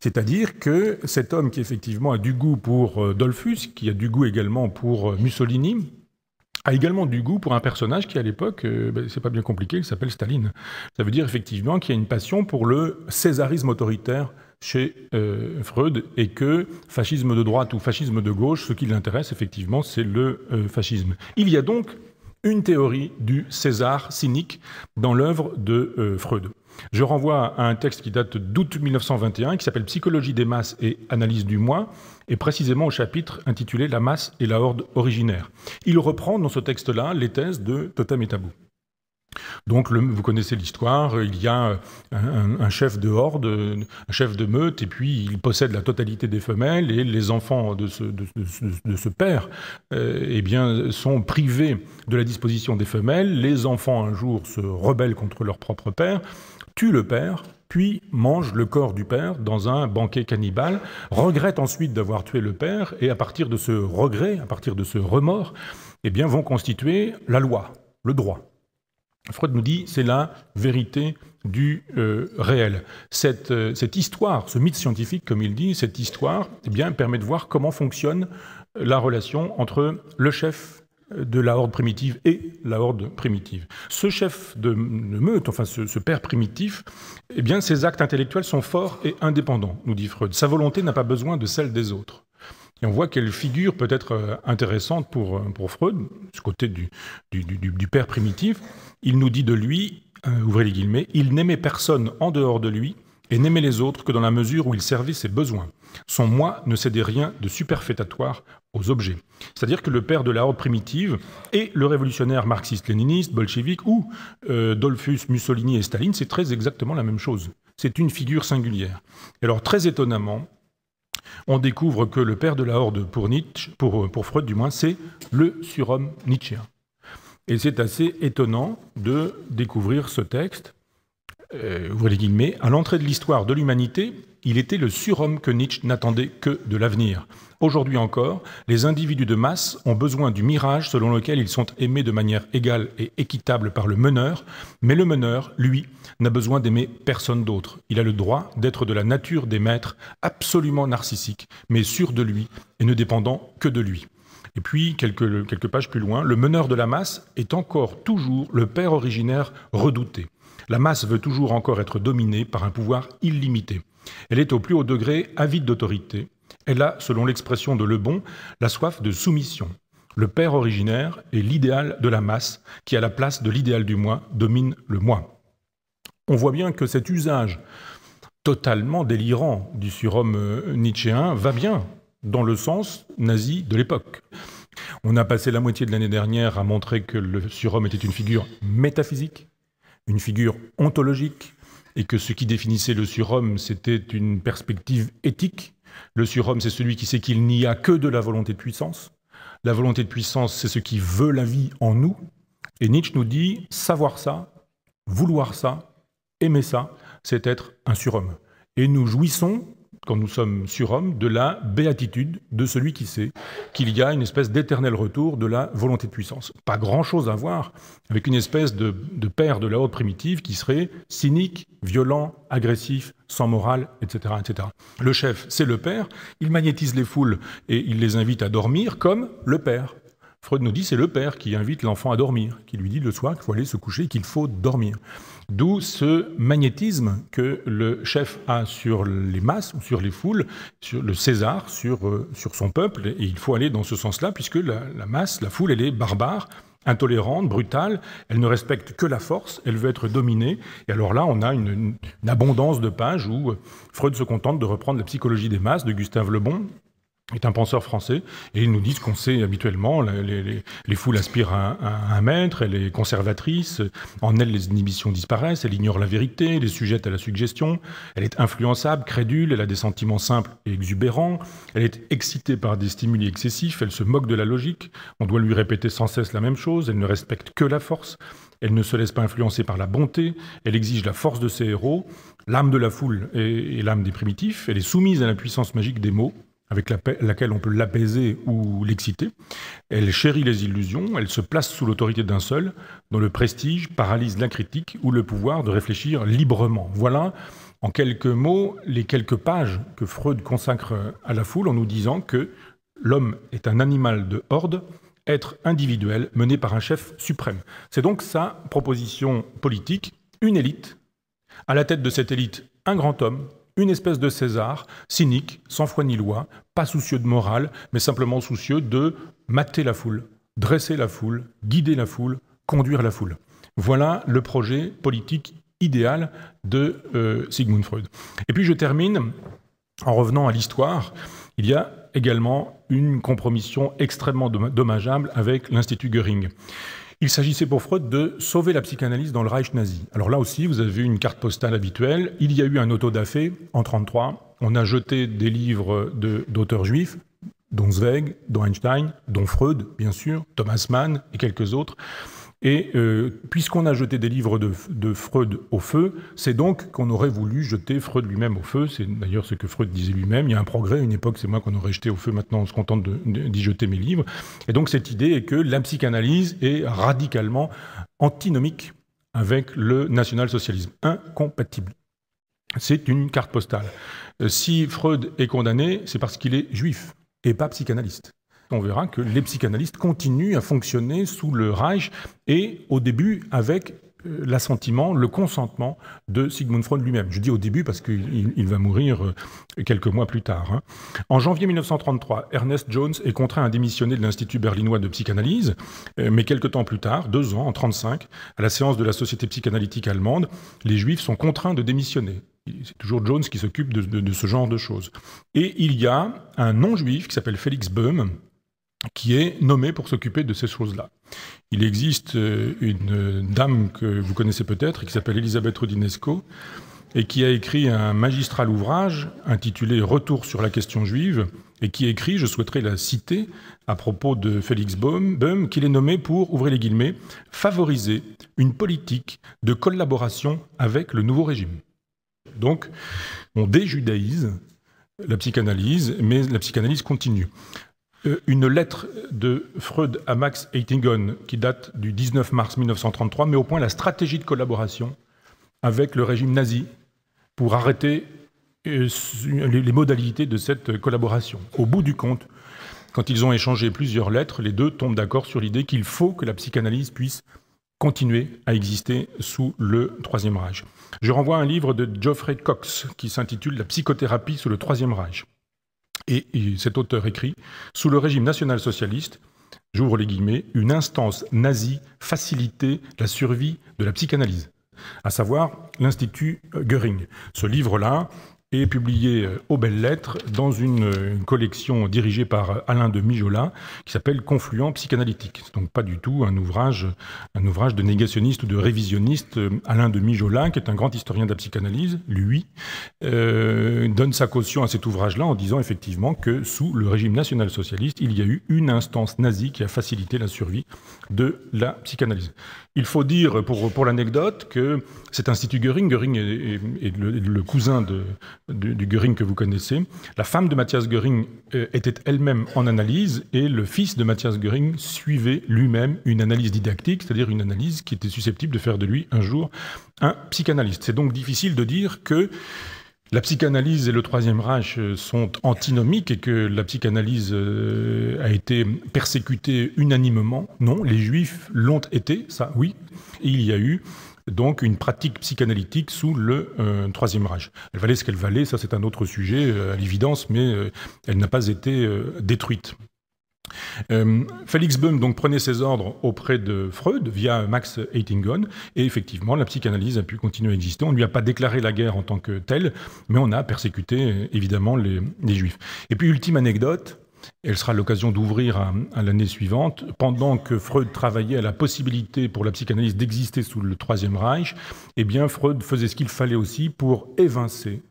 C'est-à-dire que cet homme qui effectivement a du goût pour euh, Dolphus, qui a du goût également pour euh, Mussolini, a également du goût pour un personnage qui, à l'époque, euh, ben, c'est pas bien compliqué, il s'appelle Staline. Ça veut dire effectivement qu'il y a une passion pour le césarisme autoritaire chez euh, Freud et que fascisme de droite ou fascisme de gauche, ce qui l'intéresse effectivement, c'est le euh, fascisme. Il y a donc une théorie du César cynique dans l'œuvre de euh, Freud. Je renvoie à un texte qui date d'août 1921 qui s'appelle Psychologie des masses et analyse du moi et précisément au chapitre intitulé La masse et la horde originaire. Il reprend dans ce texte-là les thèses de Totem et Tabou. Donc, vous connaissez l'histoire, il y a euh, un, chef de horde, un chef de meute, et puis il possède la totalité des femelles, et les enfants de ce, père euh, eh bien, sont privés de la disposition des femelles. Les enfants, un jour, se rebellent contre leur propre père, tuent le père, puis mangent le corps du père dans un banquet cannibale, regrettent ensuite d'avoir tué le père, et à partir de ce regret, à partir de ce remords, eh bien, vont constituer la loi, le droit. Freud nous dit c'est la vérité du euh, réel. Cette, euh, cette, histoire, ce mythe scientifique, comme il dit, cette histoire, eh bien, permet de voir comment fonctionne la relation entre le chef de la horde primitive et la horde primitive. Ce chef de, meute, enfin ce, père primitif, eh bien, ses actes intellectuels sont forts et indépendants, nous dit Freud. Sa volonté n'a pas besoin de celle des autres. Et on voit quelle figure peut être euh, intéressante pour, pour Freud, ce côté du, du, du père primitif, il nous dit de lui, euh, ouvrez les guillemets, il n'aimait personne en dehors de lui et n'aimait les autres que dans la mesure où il servait ses besoins. Son moi ne cédait rien de superfétatoire aux objets. C'est-à-dire que le père de la horde primitive et le révolutionnaire marxiste-léniniste, bolchevique ou euh, Dolphus, Mussolini et Staline, c'est très exactement la même chose. C'est une figure singulière. Et alors très étonnamment, on découvre que le père de la horde pour pour, Freud du moins, c'est le surhomme nietzschéen. Et c'est assez étonnant de découvrir ce texte, euh, ouvrez les guillemets, à l'entrée de l'histoire de l'humanité, il était le surhomme que Nietzsche n'attendait que de l'avenir. Aujourd'hui encore, les individus de masse ont besoin du mirage selon lequel ils sont aimés de manière égale et équitable par le meneur, mais le meneur, lui, n'a besoin d'aimer personne d'autre. Il a le droit d'être de la nature des maîtres, absolument narcissique, mais sûr de lui et ne dépendant que de lui. Et puis, quelques, quelques pages plus loin, le meneur de la masse est encore toujours le père originaire redouté. La masse veut toujours encore être dominée par un pouvoir illimité. Elle est au plus haut degré avide d'autorité. Elle a, selon l'expression de Lebon, la soif de soumission. Le père originaire est l'idéal de la masse qui, à la place de l'idéal du moi, domine le moi. On voit bien que cet usage totalement délirant du surhomme euh, nietzschéen va bien dans le sens nazi de l'époque. On a passé la moitié de l'année dernière à montrer que le surhomme était une figure métaphysique, une figure ontologique, et que ce qui définissait le surhomme, c'était une perspective éthique. Le surhomme, c'est celui qui sait qu'il n'y a que de la volonté de puissance. La volonté de puissance, c'est ce qui veut la vie en nous. Et Nietzsche nous dit, savoir ça, vouloir ça, aimer ça, c'est être un surhomme. Et nous jouissons quand nous sommes surhommes, de la béatitude de celui qui sait qu'il y a une espèce d'éternel retour de la volonté de puissance. Pas grand-chose à voir avec une espèce de, père de la haute primitive qui serait cynique, violent, agressif, sans morale, etc. etc. Le chef, c'est le père, il magnétise les foules et il les invite à dormir comme le père. Freud nous dit c'est le père qui invite l'enfant à dormir, qui lui dit le soir qu'il faut aller se coucher et qu'il faut dormir. D'où ce magnétisme que le chef a sur les masses, sur les foules, sur le César, euh, sur, son peuple. Et il faut aller dans ce sens-là, puisque la, masse, la foule, elle est barbare, intolérante, brutale. Elle ne respecte que la force, elle veut être dominée. Et alors là, on a une, une abondance de pages où euh, Freud se contente de reprendre la psychologie des masses de Gustave Le Bon, est un penseur français, et ils nous disent qu'on sait habituellement, les, foules aspirent à, un maître, elle est conservatrice, en elle les inhibitions disparaissent, elle ignore la vérité, elle est sujette à la suggestion, elle est influençable, crédule, elle a des sentiments simples et exubérants, elle est excitée par des stimuli excessifs, elle se moque de la logique, on doit lui répéter sans cesse la même chose, elle ne respecte que la force, elle ne se laisse pas influencer par la bonté, elle exige la force de ses héros, l'âme de la foule et l'âme des primitifs, elle est soumise à la puissance magique des mots, avec laquelle on peut l'apaiser ou l'exciter. Elle chérit les illusions, elle se place sous l'autorité d'un seul, dont le prestige paralyse la critique ou le pouvoir de réfléchir librement. Voilà, en quelques mots, les quelques pages que Freud consacre à la foule en nous disant que l'homme est un animal de horde, être individuel, mené par un chef suprême. C'est donc sa proposition politique, une élite. À la tête de cette élite, un grand homme, une espèce de César, cynique, sans foi ni loi, pas soucieux de morale, mais simplement soucieux de mater la foule, dresser la foule, guider la foule, conduire la foule. Voilà le projet politique idéal de euh, Sigmund Freud. Et puis je termine en revenant à l'histoire. Il y a également une compromission extrêmement dommageable avec l'Institut Goering. Il s'agissait pour Freud de sauver la psychanalyse dans le Reich nazi. Alors là aussi, vous avez une carte postale habituelle. Il y a eu un auto da fé en 1933. On a jeté des livres d'auteurs juifs, dont Zweig, dont Einstein, dont Freud, bien sûr, Thomas Mann et quelques autres. Et euh, puisqu'on a jeté des livres de, de Freud au feu, c'est donc qu'on aurait voulu jeter Freud lui-même au feu. C'est d'ailleurs ce que Freud disait lui-même. Il y a un progrès, une époque, c'est moi qu'on aurait jeté au feu. Maintenant, on se contente d'y jeter mes livres. Et donc, cette idée est que la psychanalyse est radicalement antinomique avec le national-socialisme, incompatible. C'est une carte postale. Euh, si Freud est condamné, c'est parce qu'il est juif et pas psychanalyste on verra que les psychanalystes continuent à fonctionner sous le Reich et au début avec euh, l'assentiment, le consentement de Sigmund Freud lui-même. Je dis au début parce qu'il va mourir euh, quelques mois plus tard. Hein. En janvier 1933, Ernest Jones est contraint à démissionner de l'Institut berlinois de psychanalyse, euh, mais quelques temps plus tard, deux ans, en 1935, à la séance de la Société psychanalytique allemande, les Juifs sont contraints de démissionner. C'est toujours Jones qui s'occupe de, ce genre de choses. Et il y a un non-juif qui s'appelle Félix Böhm, qui est nommé pour s'occuper de ces choses-là. Il existe euh, une dame que vous connaissez peut-être, qui s'appelle Elisabeth Rodinesco, et qui a écrit un magistral ouvrage intitulé Retour sur la question juive, et qui écrit, je souhaiterais la citer, à propos de Félix Böhm, Böhm qu'il est nommé pour, ouvrez les guillemets, favoriser une politique de collaboration avec le nouveau régime. Donc, on déjudaïse la psychanalyse, mais la psychanalyse continue. Euh, une lettre de Freud à Max Eitingon qui date du 19 mars 1933 met au point la stratégie de collaboration avec le régime nazi pour arrêter euh, les modalités de cette collaboration. Au bout du compte, quand ils ont échangé plusieurs lettres, les deux tombent d'accord sur l'idée qu'il faut que la psychanalyse puisse continuer à exister sous le Troisième Reich. Je renvoie à un livre de Geoffrey Cox qui s'intitule La psychothérapie sous le Troisième Reich et, cet auteur écrit Sous le régime national-socialiste, j'ouvre les guillemets, une instance nazie facilitait la survie de la psychanalyse à savoir l'Institut Göring. Ce livre-là, et publié euh, aux belles lettres dans une, euh, collection dirigée par euh, Alain de Mijolin qui s'appelle Confluent psychanalytique. C'est donc pas du tout un ouvrage, un ouvrage de négationniste ou de révisionniste. Alain de Mijolin, qui est un grand historien de la psychanalyse, lui, donne sa caution à cet ouvrage-là en disant effectivement que sous le régime national-socialiste, il y a eu une instance nazie qui a facilité la survie de la psychanalyse. Il faut dire, pour, l'anecdote, que cet institut Göring, Göring est, le, cousin de, du Göring que vous connaissez, la femme de Matthias Göring euh, était elle-même en analyse et le fils de Matthias Göring suivait lui-même une analyse didactique, c'est-à-dire une analyse qui était susceptible de faire de lui un jour un psychanalyste. C'est donc difficile de dire que la psychanalyse et le Troisième Reich euh, sont antinomiques et que la psychanalyse euh, a été persécutée unanimement. Non, les Juifs l'ont été, ça oui. Et il y a eu donc une pratique psychanalytique sous le euh, Troisième Reich. Elle valait ce qu'elle valait, ça c'est un autre sujet à l'évidence, mais elle n'a pas été détruite. Felix euh, Félix Böhm donc prenait ses ordres auprès de Freud via Max Eitingon et effectivement la psychanalyse a pu continuer à exister. On ne lui a pas déclaré la guerre en tant que telle, mais on a persécuté évidemment les, juifs. Et puis ultime anecdote, elle sera l'occasion d'ouvrir à, l'année suivante. Pendant que Freud travaillait à la possibilité pour la psychanalyse d'exister sous le Troisième Reich, eh bien Freud faisait ce qu'il fallait aussi pour évincer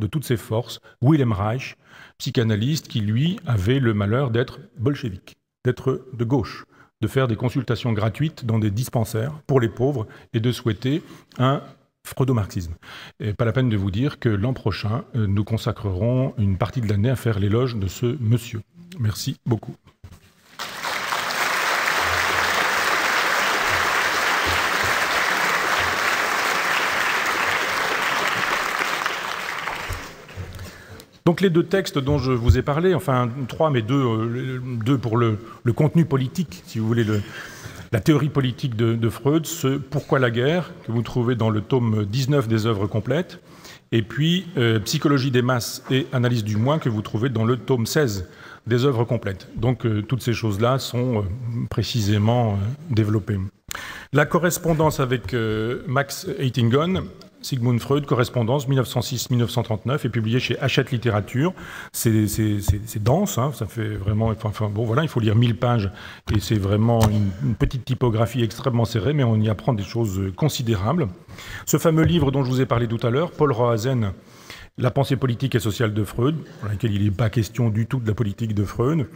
de toutes ses forces Wilhelm Reich, psychanalyste qui, lui, avait le malheur d'être bolchevique, d'être de gauche, de faire des consultations gratuites dans des dispensaires pour les pauvres et de souhaiter un freudomarxisme. Et pas la peine de vous dire que l'an prochain, euh, nous consacrerons une partie de l'année à faire l'éloge de ce monsieur. Merci beaucoup. Donc les deux textes dont je vous ai parlé, enfin trois, mais deux, euh, pour le, contenu politique, si vous voulez, la théorie politique de, Freud, ce Pourquoi la guerre, que vous trouvez dans le tome 19 des œuvres complètes, et puis euh, Psychologie des masses et Analyse du moins, que vous trouvez dans le tome 16 des œuvres complètes. Donc euh, toutes ces choses-là sont précisément développées. La correspondance avec Max Eitingon Sigmund Freud, correspondance 1906-1939, est publié chez Hachette Littérature. C'est dense, hein, ça fait vraiment. bon, voilà, il faut lire 1000 pages et c'est vraiment une, petite typographie extrêmement serrée, mais on y apprend des choses considérables. Ce fameux livre dont je vous ai parlé tout à l'heure, Paul Rohazen, la pensée politique et sociale de Freud, dans laquelle il n'est pas question du tout de la politique de Freud,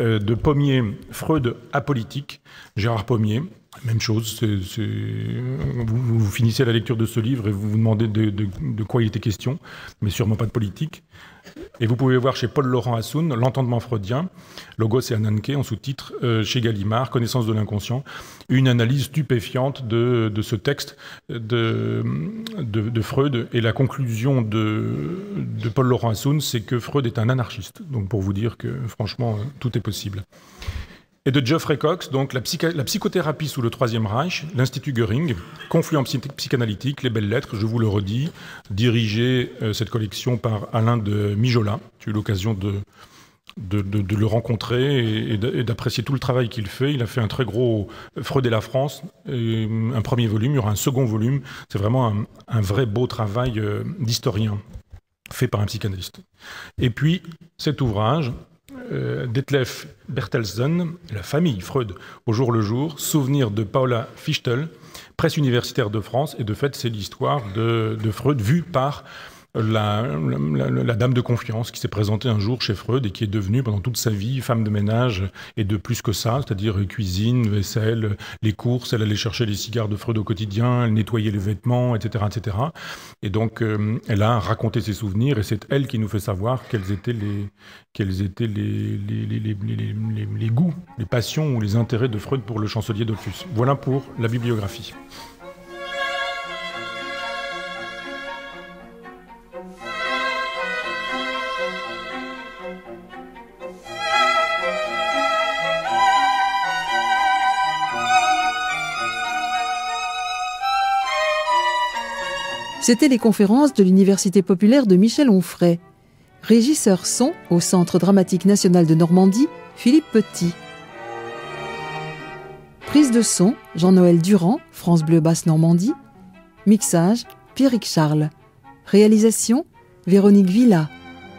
euh, de Pommier, Freud apolitique, Gérard Pommier, même chose, Vous, finissez la lecture de ce livre et vous vous demandez de, quoi il était question, mais sûrement pas de politique. Et vous pouvez voir chez Paul Laurent Assoun, L'entendement freudien, Logos et Ananke, en sous-titre, euh, chez Gallimard, Connaissance de l'inconscient, une analyse stupéfiante de, ce texte de, Freud. Et la conclusion de, Paul Laurent Assoun, c'est que Freud est un anarchiste. Donc pour vous dire que franchement, tout est possible et de Geoffrey Cox, donc la, psychothérapie sous le Troisième Reich, l'Institut Goering, Confluent psychanalytique, les belles lettres, je vous le redis, dirigé euh, cette collection par Alain de Mijola. J'ai eu l'occasion de, le rencontrer et, d'apprécier tout le travail qu'il fait. Il a fait un très gros euh, Freud et la France, euh, un premier volume, il y aura un second volume. C'est vraiment un, vrai beau travail d'historien fait par un psychanalyste. Et puis cet ouvrage, euh, Detlef Bertelsen, La famille Freud au jour le jour, Souvenir de Paula Fichtel, Presse universitaire de France, et de fait, c'est l'histoire de Freud vue par la, dame de confiance qui s'est présentée un jour chez Freud et qui est devenue pendant toute sa vie femme de ménage et de plus que ça, c'est-à-dire cuisine, vaisselle, les courses, elle allait chercher les cigares de Freud au quotidien, elle nettoyait les vêtements, etc. etc. Et donc, euh, elle a raconté ses souvenirs et c'est elle qui nous fait savoir quels étaient les, goûts, les passions ou les intérêts de Freud pour le chancelier d'Opus. Voilà pour la bibliographie. C'était les conférences de l'Université populaire de Michel Onfray. Régisseur son au Centre dramatique national de Normandie, Philippe Petit. Prise de son, Jean-Noël Durand, France Bleu Basse-Normandie. Mixage, Pierrick Charles. Réalisation, Véronique Villa.